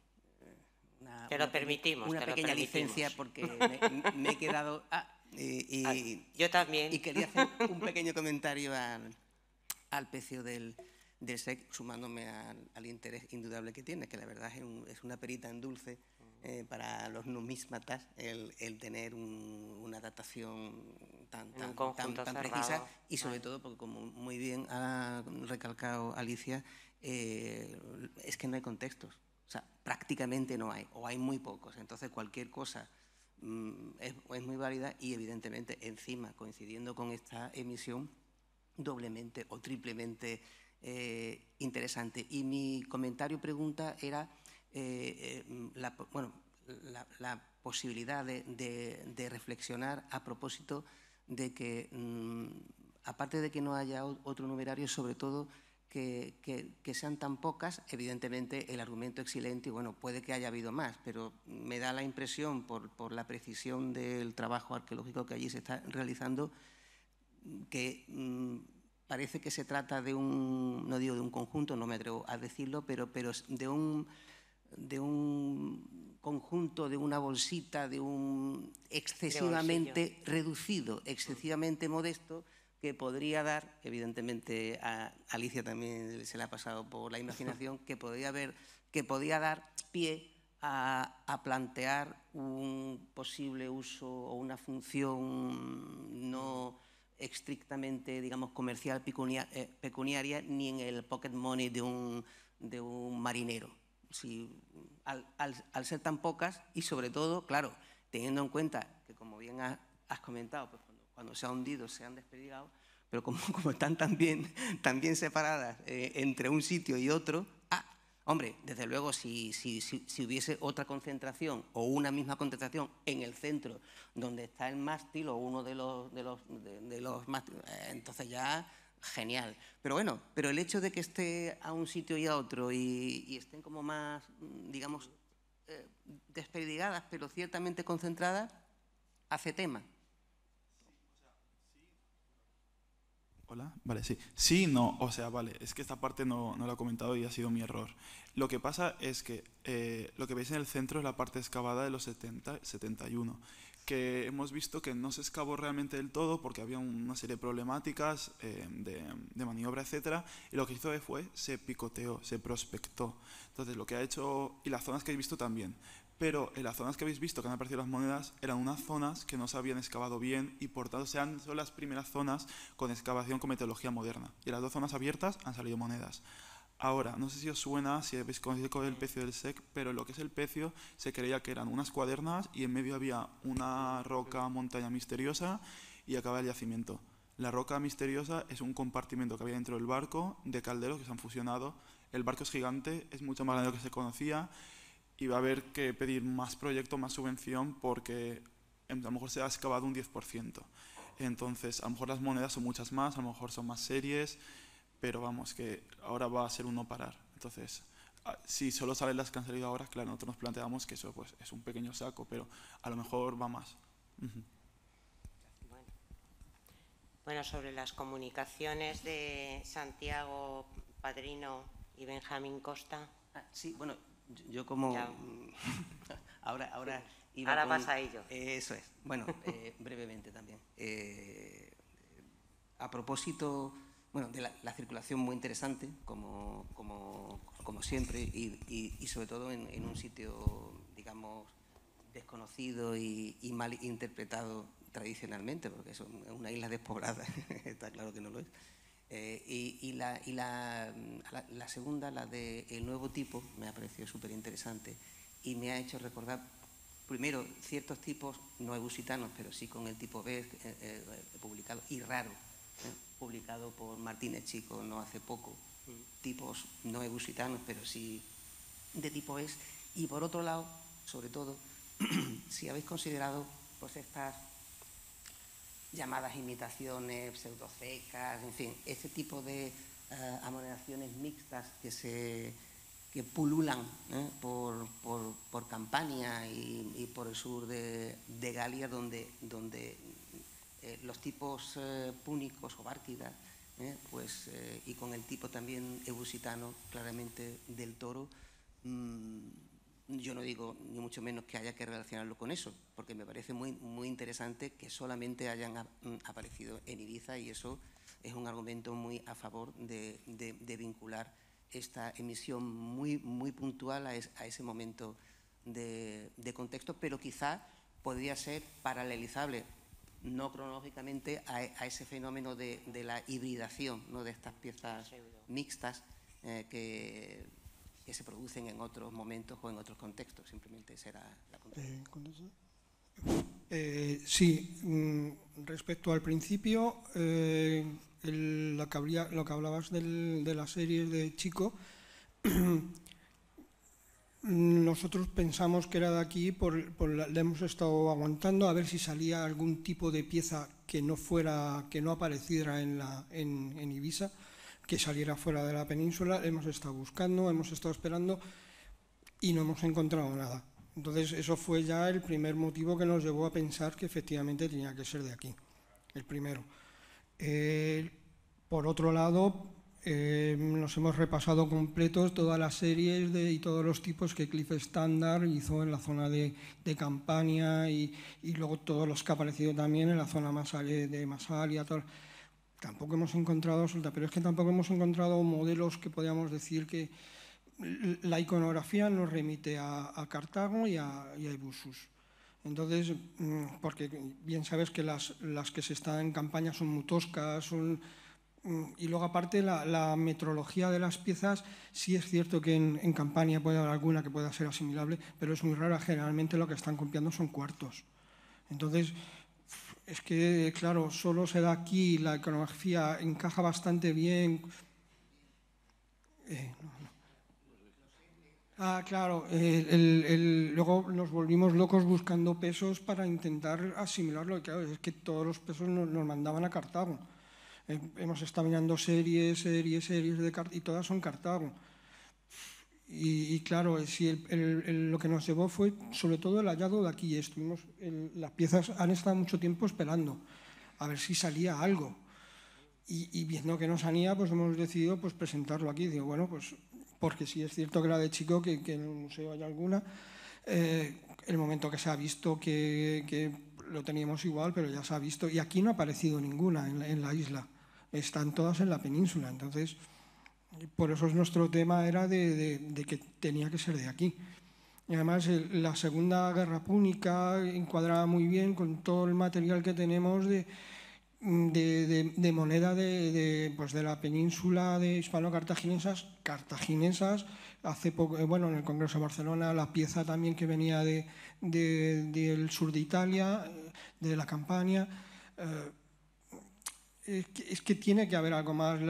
te lo permitimos. Una pequeña licencia porque me, he quedado. Ah, y, ah, yo también. Y quería hacer un pequeño comentario al, al precio del, SEC, sumándome al, interés indudable que tiene, que la verdad es, es una perita en dulce eh, para los numismatas el, tener una datación tan, tan, tan, tan precisa y sobre ah. todo, porque como muy bien ha recalcado Alicia, eh, es que no hay contextos, o sea, prácticamente no hay, o hay muy pocos. Entonces cualquier cosa Mm, es, muy válida y evidentemente encima coincidiendo con esta emisión doblemente o triplemente eh, interesante. Y mi comentario pregunta era eh, eh, la, bueno, la, posibilidad de, reflexionar a propósito de que, mm, aparte de que no haya otro numerario, sobre todo que, sean tan pocas, evidentemente el argumento excelente, y bueno, puede que haya habido más, pero me da la impresión, por, la precisión del trabajo arqueológico que allí se está realizando, que mm, parece que se trata de un, no digo de un conjunto, no me atrevo a decirlo, pero, pero de, un, de un conjunto, de una bolsita, de un excesivamente reducido, excesivamente modesto que podría dar, evidentemente a Alicia también se le ha pasado por la imaginación, que podría, haber, que podía dar pie a, plantear un posible uso o una función no estrictamente, digamos, comercial eh, pecuniaria, ni en el pocket money de un, de un marinero. Si, al, ser tan pocas y sobre todo, claro, teniendo en cuenta que, como bien has, has comentado, pues, cuando se ha hundido se han despedigado, pero como, están también bien, separadas eh, entre un sitio y otro, ah, hombre, desde luego si, hubiese otra concentración o una misma concentración en el centro donde está el mástil o uno de los, de los, de, mástiles, eh, entonces ya genial. Pero bueno, pero el hecho de que esté a un sitio y a otro y, estén como más, mm, digamos, eh, despedigadas, pero ciertamente concentradas, hace tema. vale, sí. Sí, no, o sea, vale, es que esta parte no, no la he comentado y ha sido mi error. Lo que pasa es que eh, lo que veis en el centro es la parte excavada de los 70, 71, que hemos visto que no se excavó realmente del todo porque había una serie de problemáticas eh, de, maniobra, etcétera, y lo que hizo fue se picoteó, se prospectó. Entonces, lo que ha hecho, y las zonas que he visto también, pero en las zonas que habéis visto que han aparecido las monedas eran unas zonas que no se habían excavado bien y por tanto sean, son las primeras zonas con excavación con metodología moderna. Y en las dos zonas abiertas han salido monedas. Ahora, no sé si os suena, si habéis conocido el pecio del SEC, pero lo que es el pecio se creía que eran unas cuadernas y en medio había una roca montaña misteriosa y acaba el yacimiento. La roca misteriosa es un compartimento que había dentro del barco de calderos que se han fusionado. El barco es gigante, es mucho más grande de lo que se conocía y va a haber que pedir más proyecto, más subvención, porque a lo mejor se ha excavado un 10%. Entonces, a lo mejor las monedas son muchas más, a lo mejor son más series, pero vamos, que ahora va a ser uno parar. Entonces, ah, si solo salen las que han salido ahora, claro, nosotros nos planteamos que eso pues, es un pequeño saco, pero a lo mejor va más. bueno. sobre las comunicaciones de Santiago Padrino y Benjamín Costa. Ah, sí, bueno, yo como... Ahora, ahora pasa ello. eso es. Bueno, eh, brevemente también. Eh, a propósito, bueno, de la, circulación muy interesante, como, como, como siempre, y, sobre todo en, un sitio, digamos, desconocido y, mal interpretado tradicionalmente, porque es una isla despoblada, está claro que no lo es. Eh, y, la, y mm, la, la, segunda, la de El nuevo tipo, me ha parecido súper interesante y me ha hecho recordar, primero, ciertos tipos, no ebusitanos, pero sí con el tipo B eh, eh, publicado, y raro, publicado por Martínez Chico no hace poco, mm. tipos no ebusitanos, pero sí de tipo B. Y por otro lado, sobre todo, si habéis considerado pues, estas llamadas imitaciones, pseudocecas, en fin, ese tipo de eh, amoneraciones mixtas que se que pululan ¿eh? por, por, Campania y, por el sur de, Galia, donde, donde eh, los tipos púnicos o bárquidas, pues, y con el tipo también eusitano, claramente del toro, mm, yo no digo ni mucho menos que haya que relacionarlo con eso, porque me parece muy, muy interesante que solamente hayan mm, aparecido en Ibiza y eso es un argumento muy a favor de, vincular esta emisión muy, muy puntual a, ese momento de, contexto, pero quizá podría ser paralelizable, no cronológicamente, a, ese fenómeno de, la hibridación ¿no? de estas piezas mixtas eh, que que se producen en otros momentos o en otros contextos. Simplemente será la eh, eh, sí, mm, respecto al principio, eh, lo que hablabas de la serie de Chico, nosotros pensamos que era de aquí, por, la, le hemos estado aguantando a ver si salía algún tipo de pieza que no fuera, que no apareciera en, la, en Ibiza que saliera fuera de la península, hemos estado buscando, hemos estado esperando y no hemos encontrado nada. Entonces eso fue ya el primer motivo que nos llevó a pensar que efectivamente tenía que ser de aquí, el primero. Eh, por otro lado, eh, nos hemos repasado completos todas las series y todos los tipos que Cliff Standard hizo en la zona de, Campania y, luego todos los que ha aparecido también en la zona de Masalia tampoco hemos encontrado pero es que tampoco hemos encontrado modelos que podamos decir que la iconografía nos remite a, Cartago y a, y Ibusus. Entonces, mm, porque bien sabes que las, que se están en campaña son muy toscas, son, mm, y luego aparte la, metrología de las piezas, sí es cierto que en, en, campaña puede haber alguna que pueda ser asimilable, pero es muy rara, generalmente lo que están copiando son cuartos. Entonces, es que, claro, solo se da aquí, la iconografía encaja bastante bien. Eh, ah, claro, luego nos volvimos locos buscando pesos para intentar asimilarlo. Y claro, es que todos los pesos nos, mandaban a Cartago. Eh, hemos estado mirando series, series, series de y todas son Cartago. Y, claro, eh, lo que nos llevó fue sobre todo el hallado de aquí. Estuvimos, las piezas han estado mucho tiempo esperando a ver si salía algo. Y, viendo que no salía, pues hemos decidido pues, presentarlo aquí. Digo, bueno, pues porque sí es cierto que era de chico, que, en el museo haya alguna. Eh, el momento que se ha visto que, lo teníamos igual, pero ya se ha visto. Y aquí no ha aparecido ninguna en la, en la isla. Están todas en la península. Entonces, por eso nuestro tema era de, que tenía que ser de aquí. Y además la Segunda Guerra Púnica encuadraba muy bien con todo el material que tenemos de, moneda pues de, la península de hispano-cartaginesas, cartaginesas, hace poco, eh, bueno, en el Congreso de Barcelona, la pieza también que venía de, del sur de Italia, eh, de la Campania. Eh, es que tiene que haber algo más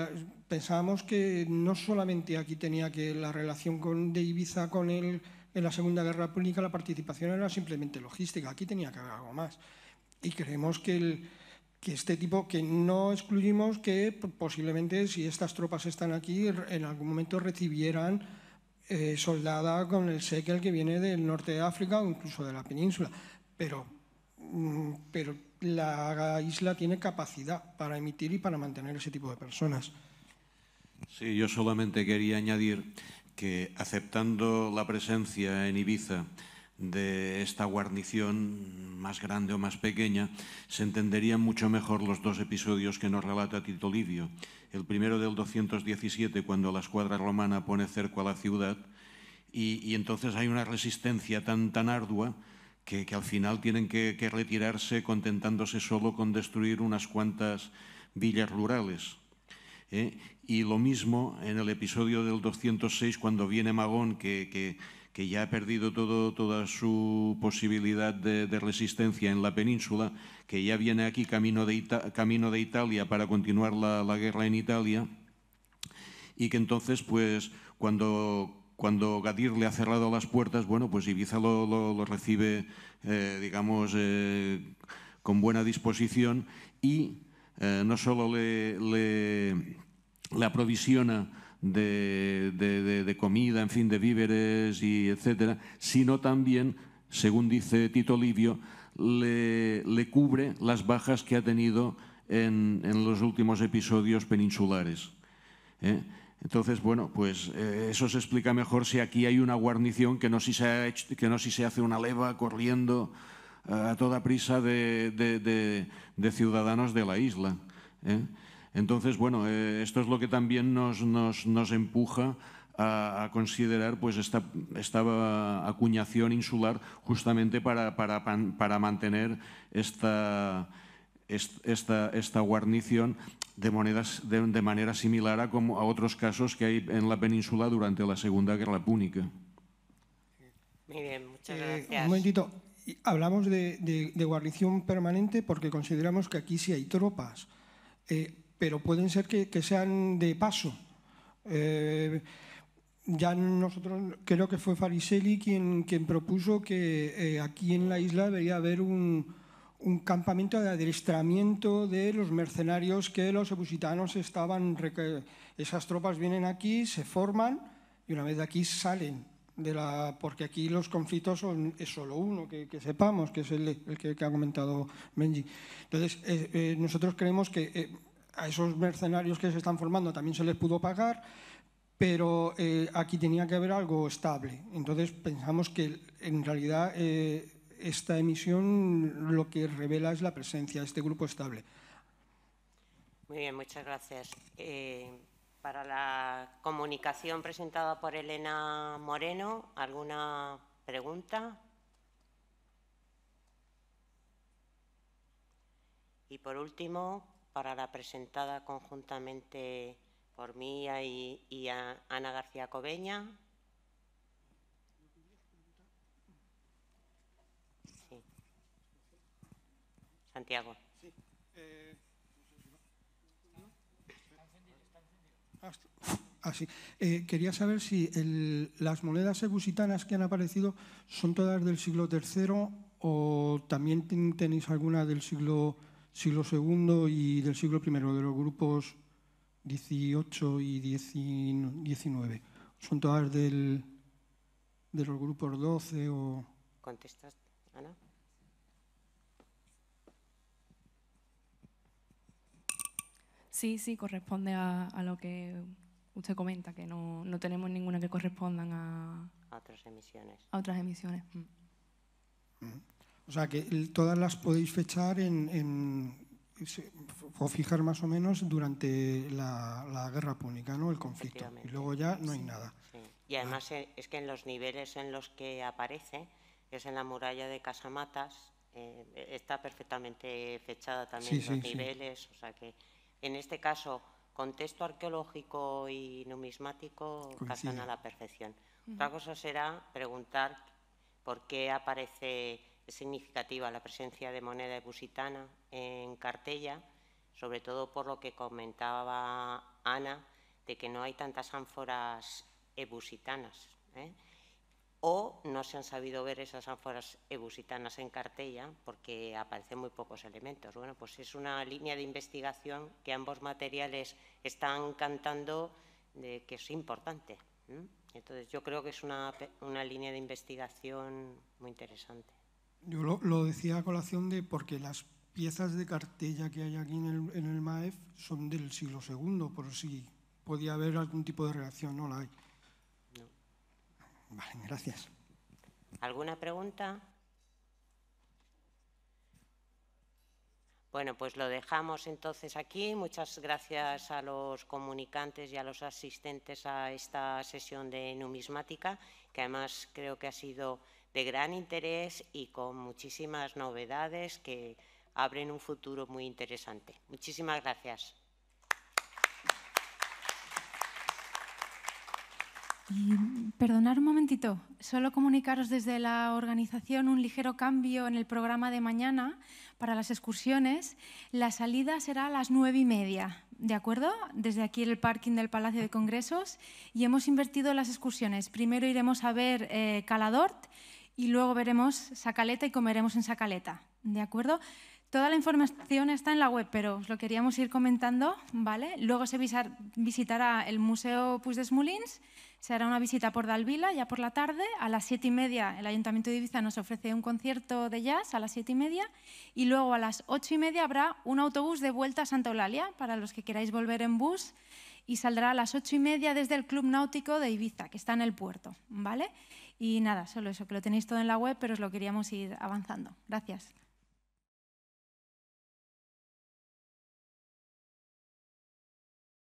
pensábamos que no solamente aquí tenía que la relación con, de Ibiza con él en la Segunda Guerra Pública, la participación era simplemente logística, aquí tenía que haber algo más. Y creemos que, este tipo, que no excluimos que posiblemente si estas tropas están aquí, en algún momento recibieran eh, soldada con el Sekel que viene del norte de África o incluso de la península. Pero, mm, pero la isla tiene capacidad para emitir y para mantener ese tipo de personas. Sí, yo solamente quería añadir que aceptando la presencia en Ibiza de esta guarnición, más grande o más pequeña, se entenderían mucho mejor los dos episodios que nos relata Tito Livio. El primero del 217, cuando la escuadra romana pone cerco a la ciudad, y, entonces hay una resistencia tan, tan ardua que, al final tienen que, retirarse contentándose solo con destruir unas cuantas villas rurales. ¿eh? Y lo mismo en el episodio del 206, cuando viene Magón, que, que, que ya ha perdido todo, toda su posibilidad de, resistencia en la península, que ya viene aquí camino de, camino de Italia para continuar la, la, guerra en Italia, y que entonces, pues, cuando, cuando Gadir le ha cerrado las puertas, bueno, pues Ibiza lo, lo, recibe, eh, digamos, eh, con buena disposición y eh, no solo le, le la aprovisiona de, comida, en fin, de víveres y etcétera, sino también, según dice Tito Livio, le, cubre las bajas que ha tenido en, los últimos episodios peninsulares. ¿eh? Entonces, bueno, pues eh, eso se explica mejor si aquí hay una guarnición que no si se, que no si se hace una leva corriendo eh, a toda prisa de, ciudadanos de la isla. Entonces, bueno, eh, esto es lo que también nos, empuja a, considerar pues esta, acuñación insular justamente para, mantener esta, esta, esta, guarnición de, monedas, de, manera similar a, como a otros casos que hay en la península durante la Segunda Guerra Púnica. Muy bien, muchas eh, gracias. un momentito. Hablamos de, guarnición permanente porque consideramos que aquí sí hay tropas. Eh, pero pueden ser que, sean de paso. Eh, ya nosotros, creo que fue Fariseli quien, quien propuso que eh, aquí en la isla debería haber un, campamento de adiestramiento de los mercenarios que los ebusitanos estaban... Esas tropas vienen aquí, se forman y una vez de aquí salen. De la, porque aquí los conflictos son, es solo uno, que, sepamos, que es el, que, ha comentado Benji. Entonces, eh, nosotros creemos que a esos mercenarios que se están formando también se les pudo pagar, pero eh, aquí tenía que haber algo estable. Entonces pensamos que en realidad eh, esta emisión lo que revela es la presencia de este grupo estable. Muy bien, muchas gracias. Eh, para la comunicación presentada por Elena Moreno, ¿alguna pregunta? Y por último, para la presentada conjuntamente por mí y, a Ana García Cobeña. Santiago. Sí. Eh, ah, ah, eh, quería saber si las monedas egusitanas que han aparecido son todas del siglo III o también tenéis alguna del siglo siglo segundo y del siglo primero de los grupos 18 y 19. Son todas del, de los grupos 12 o... ¿Contestas, Ana? Sí, sí, corresponde a, lo que usted comenta, que no, no tenemos ninguna que correspondan a, a otras emisiones. A otras emisiones. Mm. Mm. O sea que todas las podéis fechar en, o fijar más o menos durante la, guerra púnica, ¿no? El conflicto. Y luego ya no hay nada. Y además eh, es que en los niveles en los que aparece, es en la muralla de Casamatas, eh, está perfectamente fechada también sí, los niveles. O sea que en este caso, contexto arqueológico y numismático casan a la perfección. Otra cosa será preguntar por qué aparece significativa la presencia de moneda ebusitana en Cartella, sobre todo por lo que comentaba Ana, de que no hay tantas ánforas ebusitanas. ¿eh? O no se han sabido ver esas ánforas ebusitanas en cartella porque aparecen muy pocos elementos. Bueno, pues es una línea de investigación que ambos materiales están cantando de que es importante. ¿eh? Entonces, yo creo que es una línea de investigación muy interesante. Yo lo, decía a colación de porque las piezas de cartella que hay aquí en el, MAEF son del siglo II, por si podía haber algún tipo de relación, no la hay. Vale, gracias. ¿Alguna pregunta? Bueno, pues lo dejamos entonces aquí. Muchas gracias a los comunicantes y a los asistentes a esta sesión de numismática, que además creo que ha sido de gran interés y con muchísimas novedades que abren un futuro muy interesante. Muchísimas gracias. Y, perdonad un momentito, solo comunicaros desde la organización un ligero cambio en el programa de mañana para las excursiones. La salida será a las nueve y media, ¿de acuerdo? Desde aquí el parking del Palacio de Congresos y hemos invertido las excursiones. Primero iremos a ver eh, Caladort, y luego veremos Sacaleta y comeremos en Sacaleta, ¿de acuerdo? Toda la información está en la web, pero os lo queríamos ir comentando, ¿vale? Luego se visitará el Museo Puig des se hará una visita por Dalvila ya por la tarde. A las siete y media el Ayuntamiento de Ibiza nos ofrece un concierto de jazz a las siete y media y luego a las ocho y media habrá un autobús de vuelta a Santa Eulalia para los que queráis volver en bus y saldrá a las ocho y media desde el Club Náutico de Ibiza, que está en el puerto, ¿vale? Y nada, solo eso, que lo tenéis todo en la web, pero os lo queríamos ir avanzando. Gracias.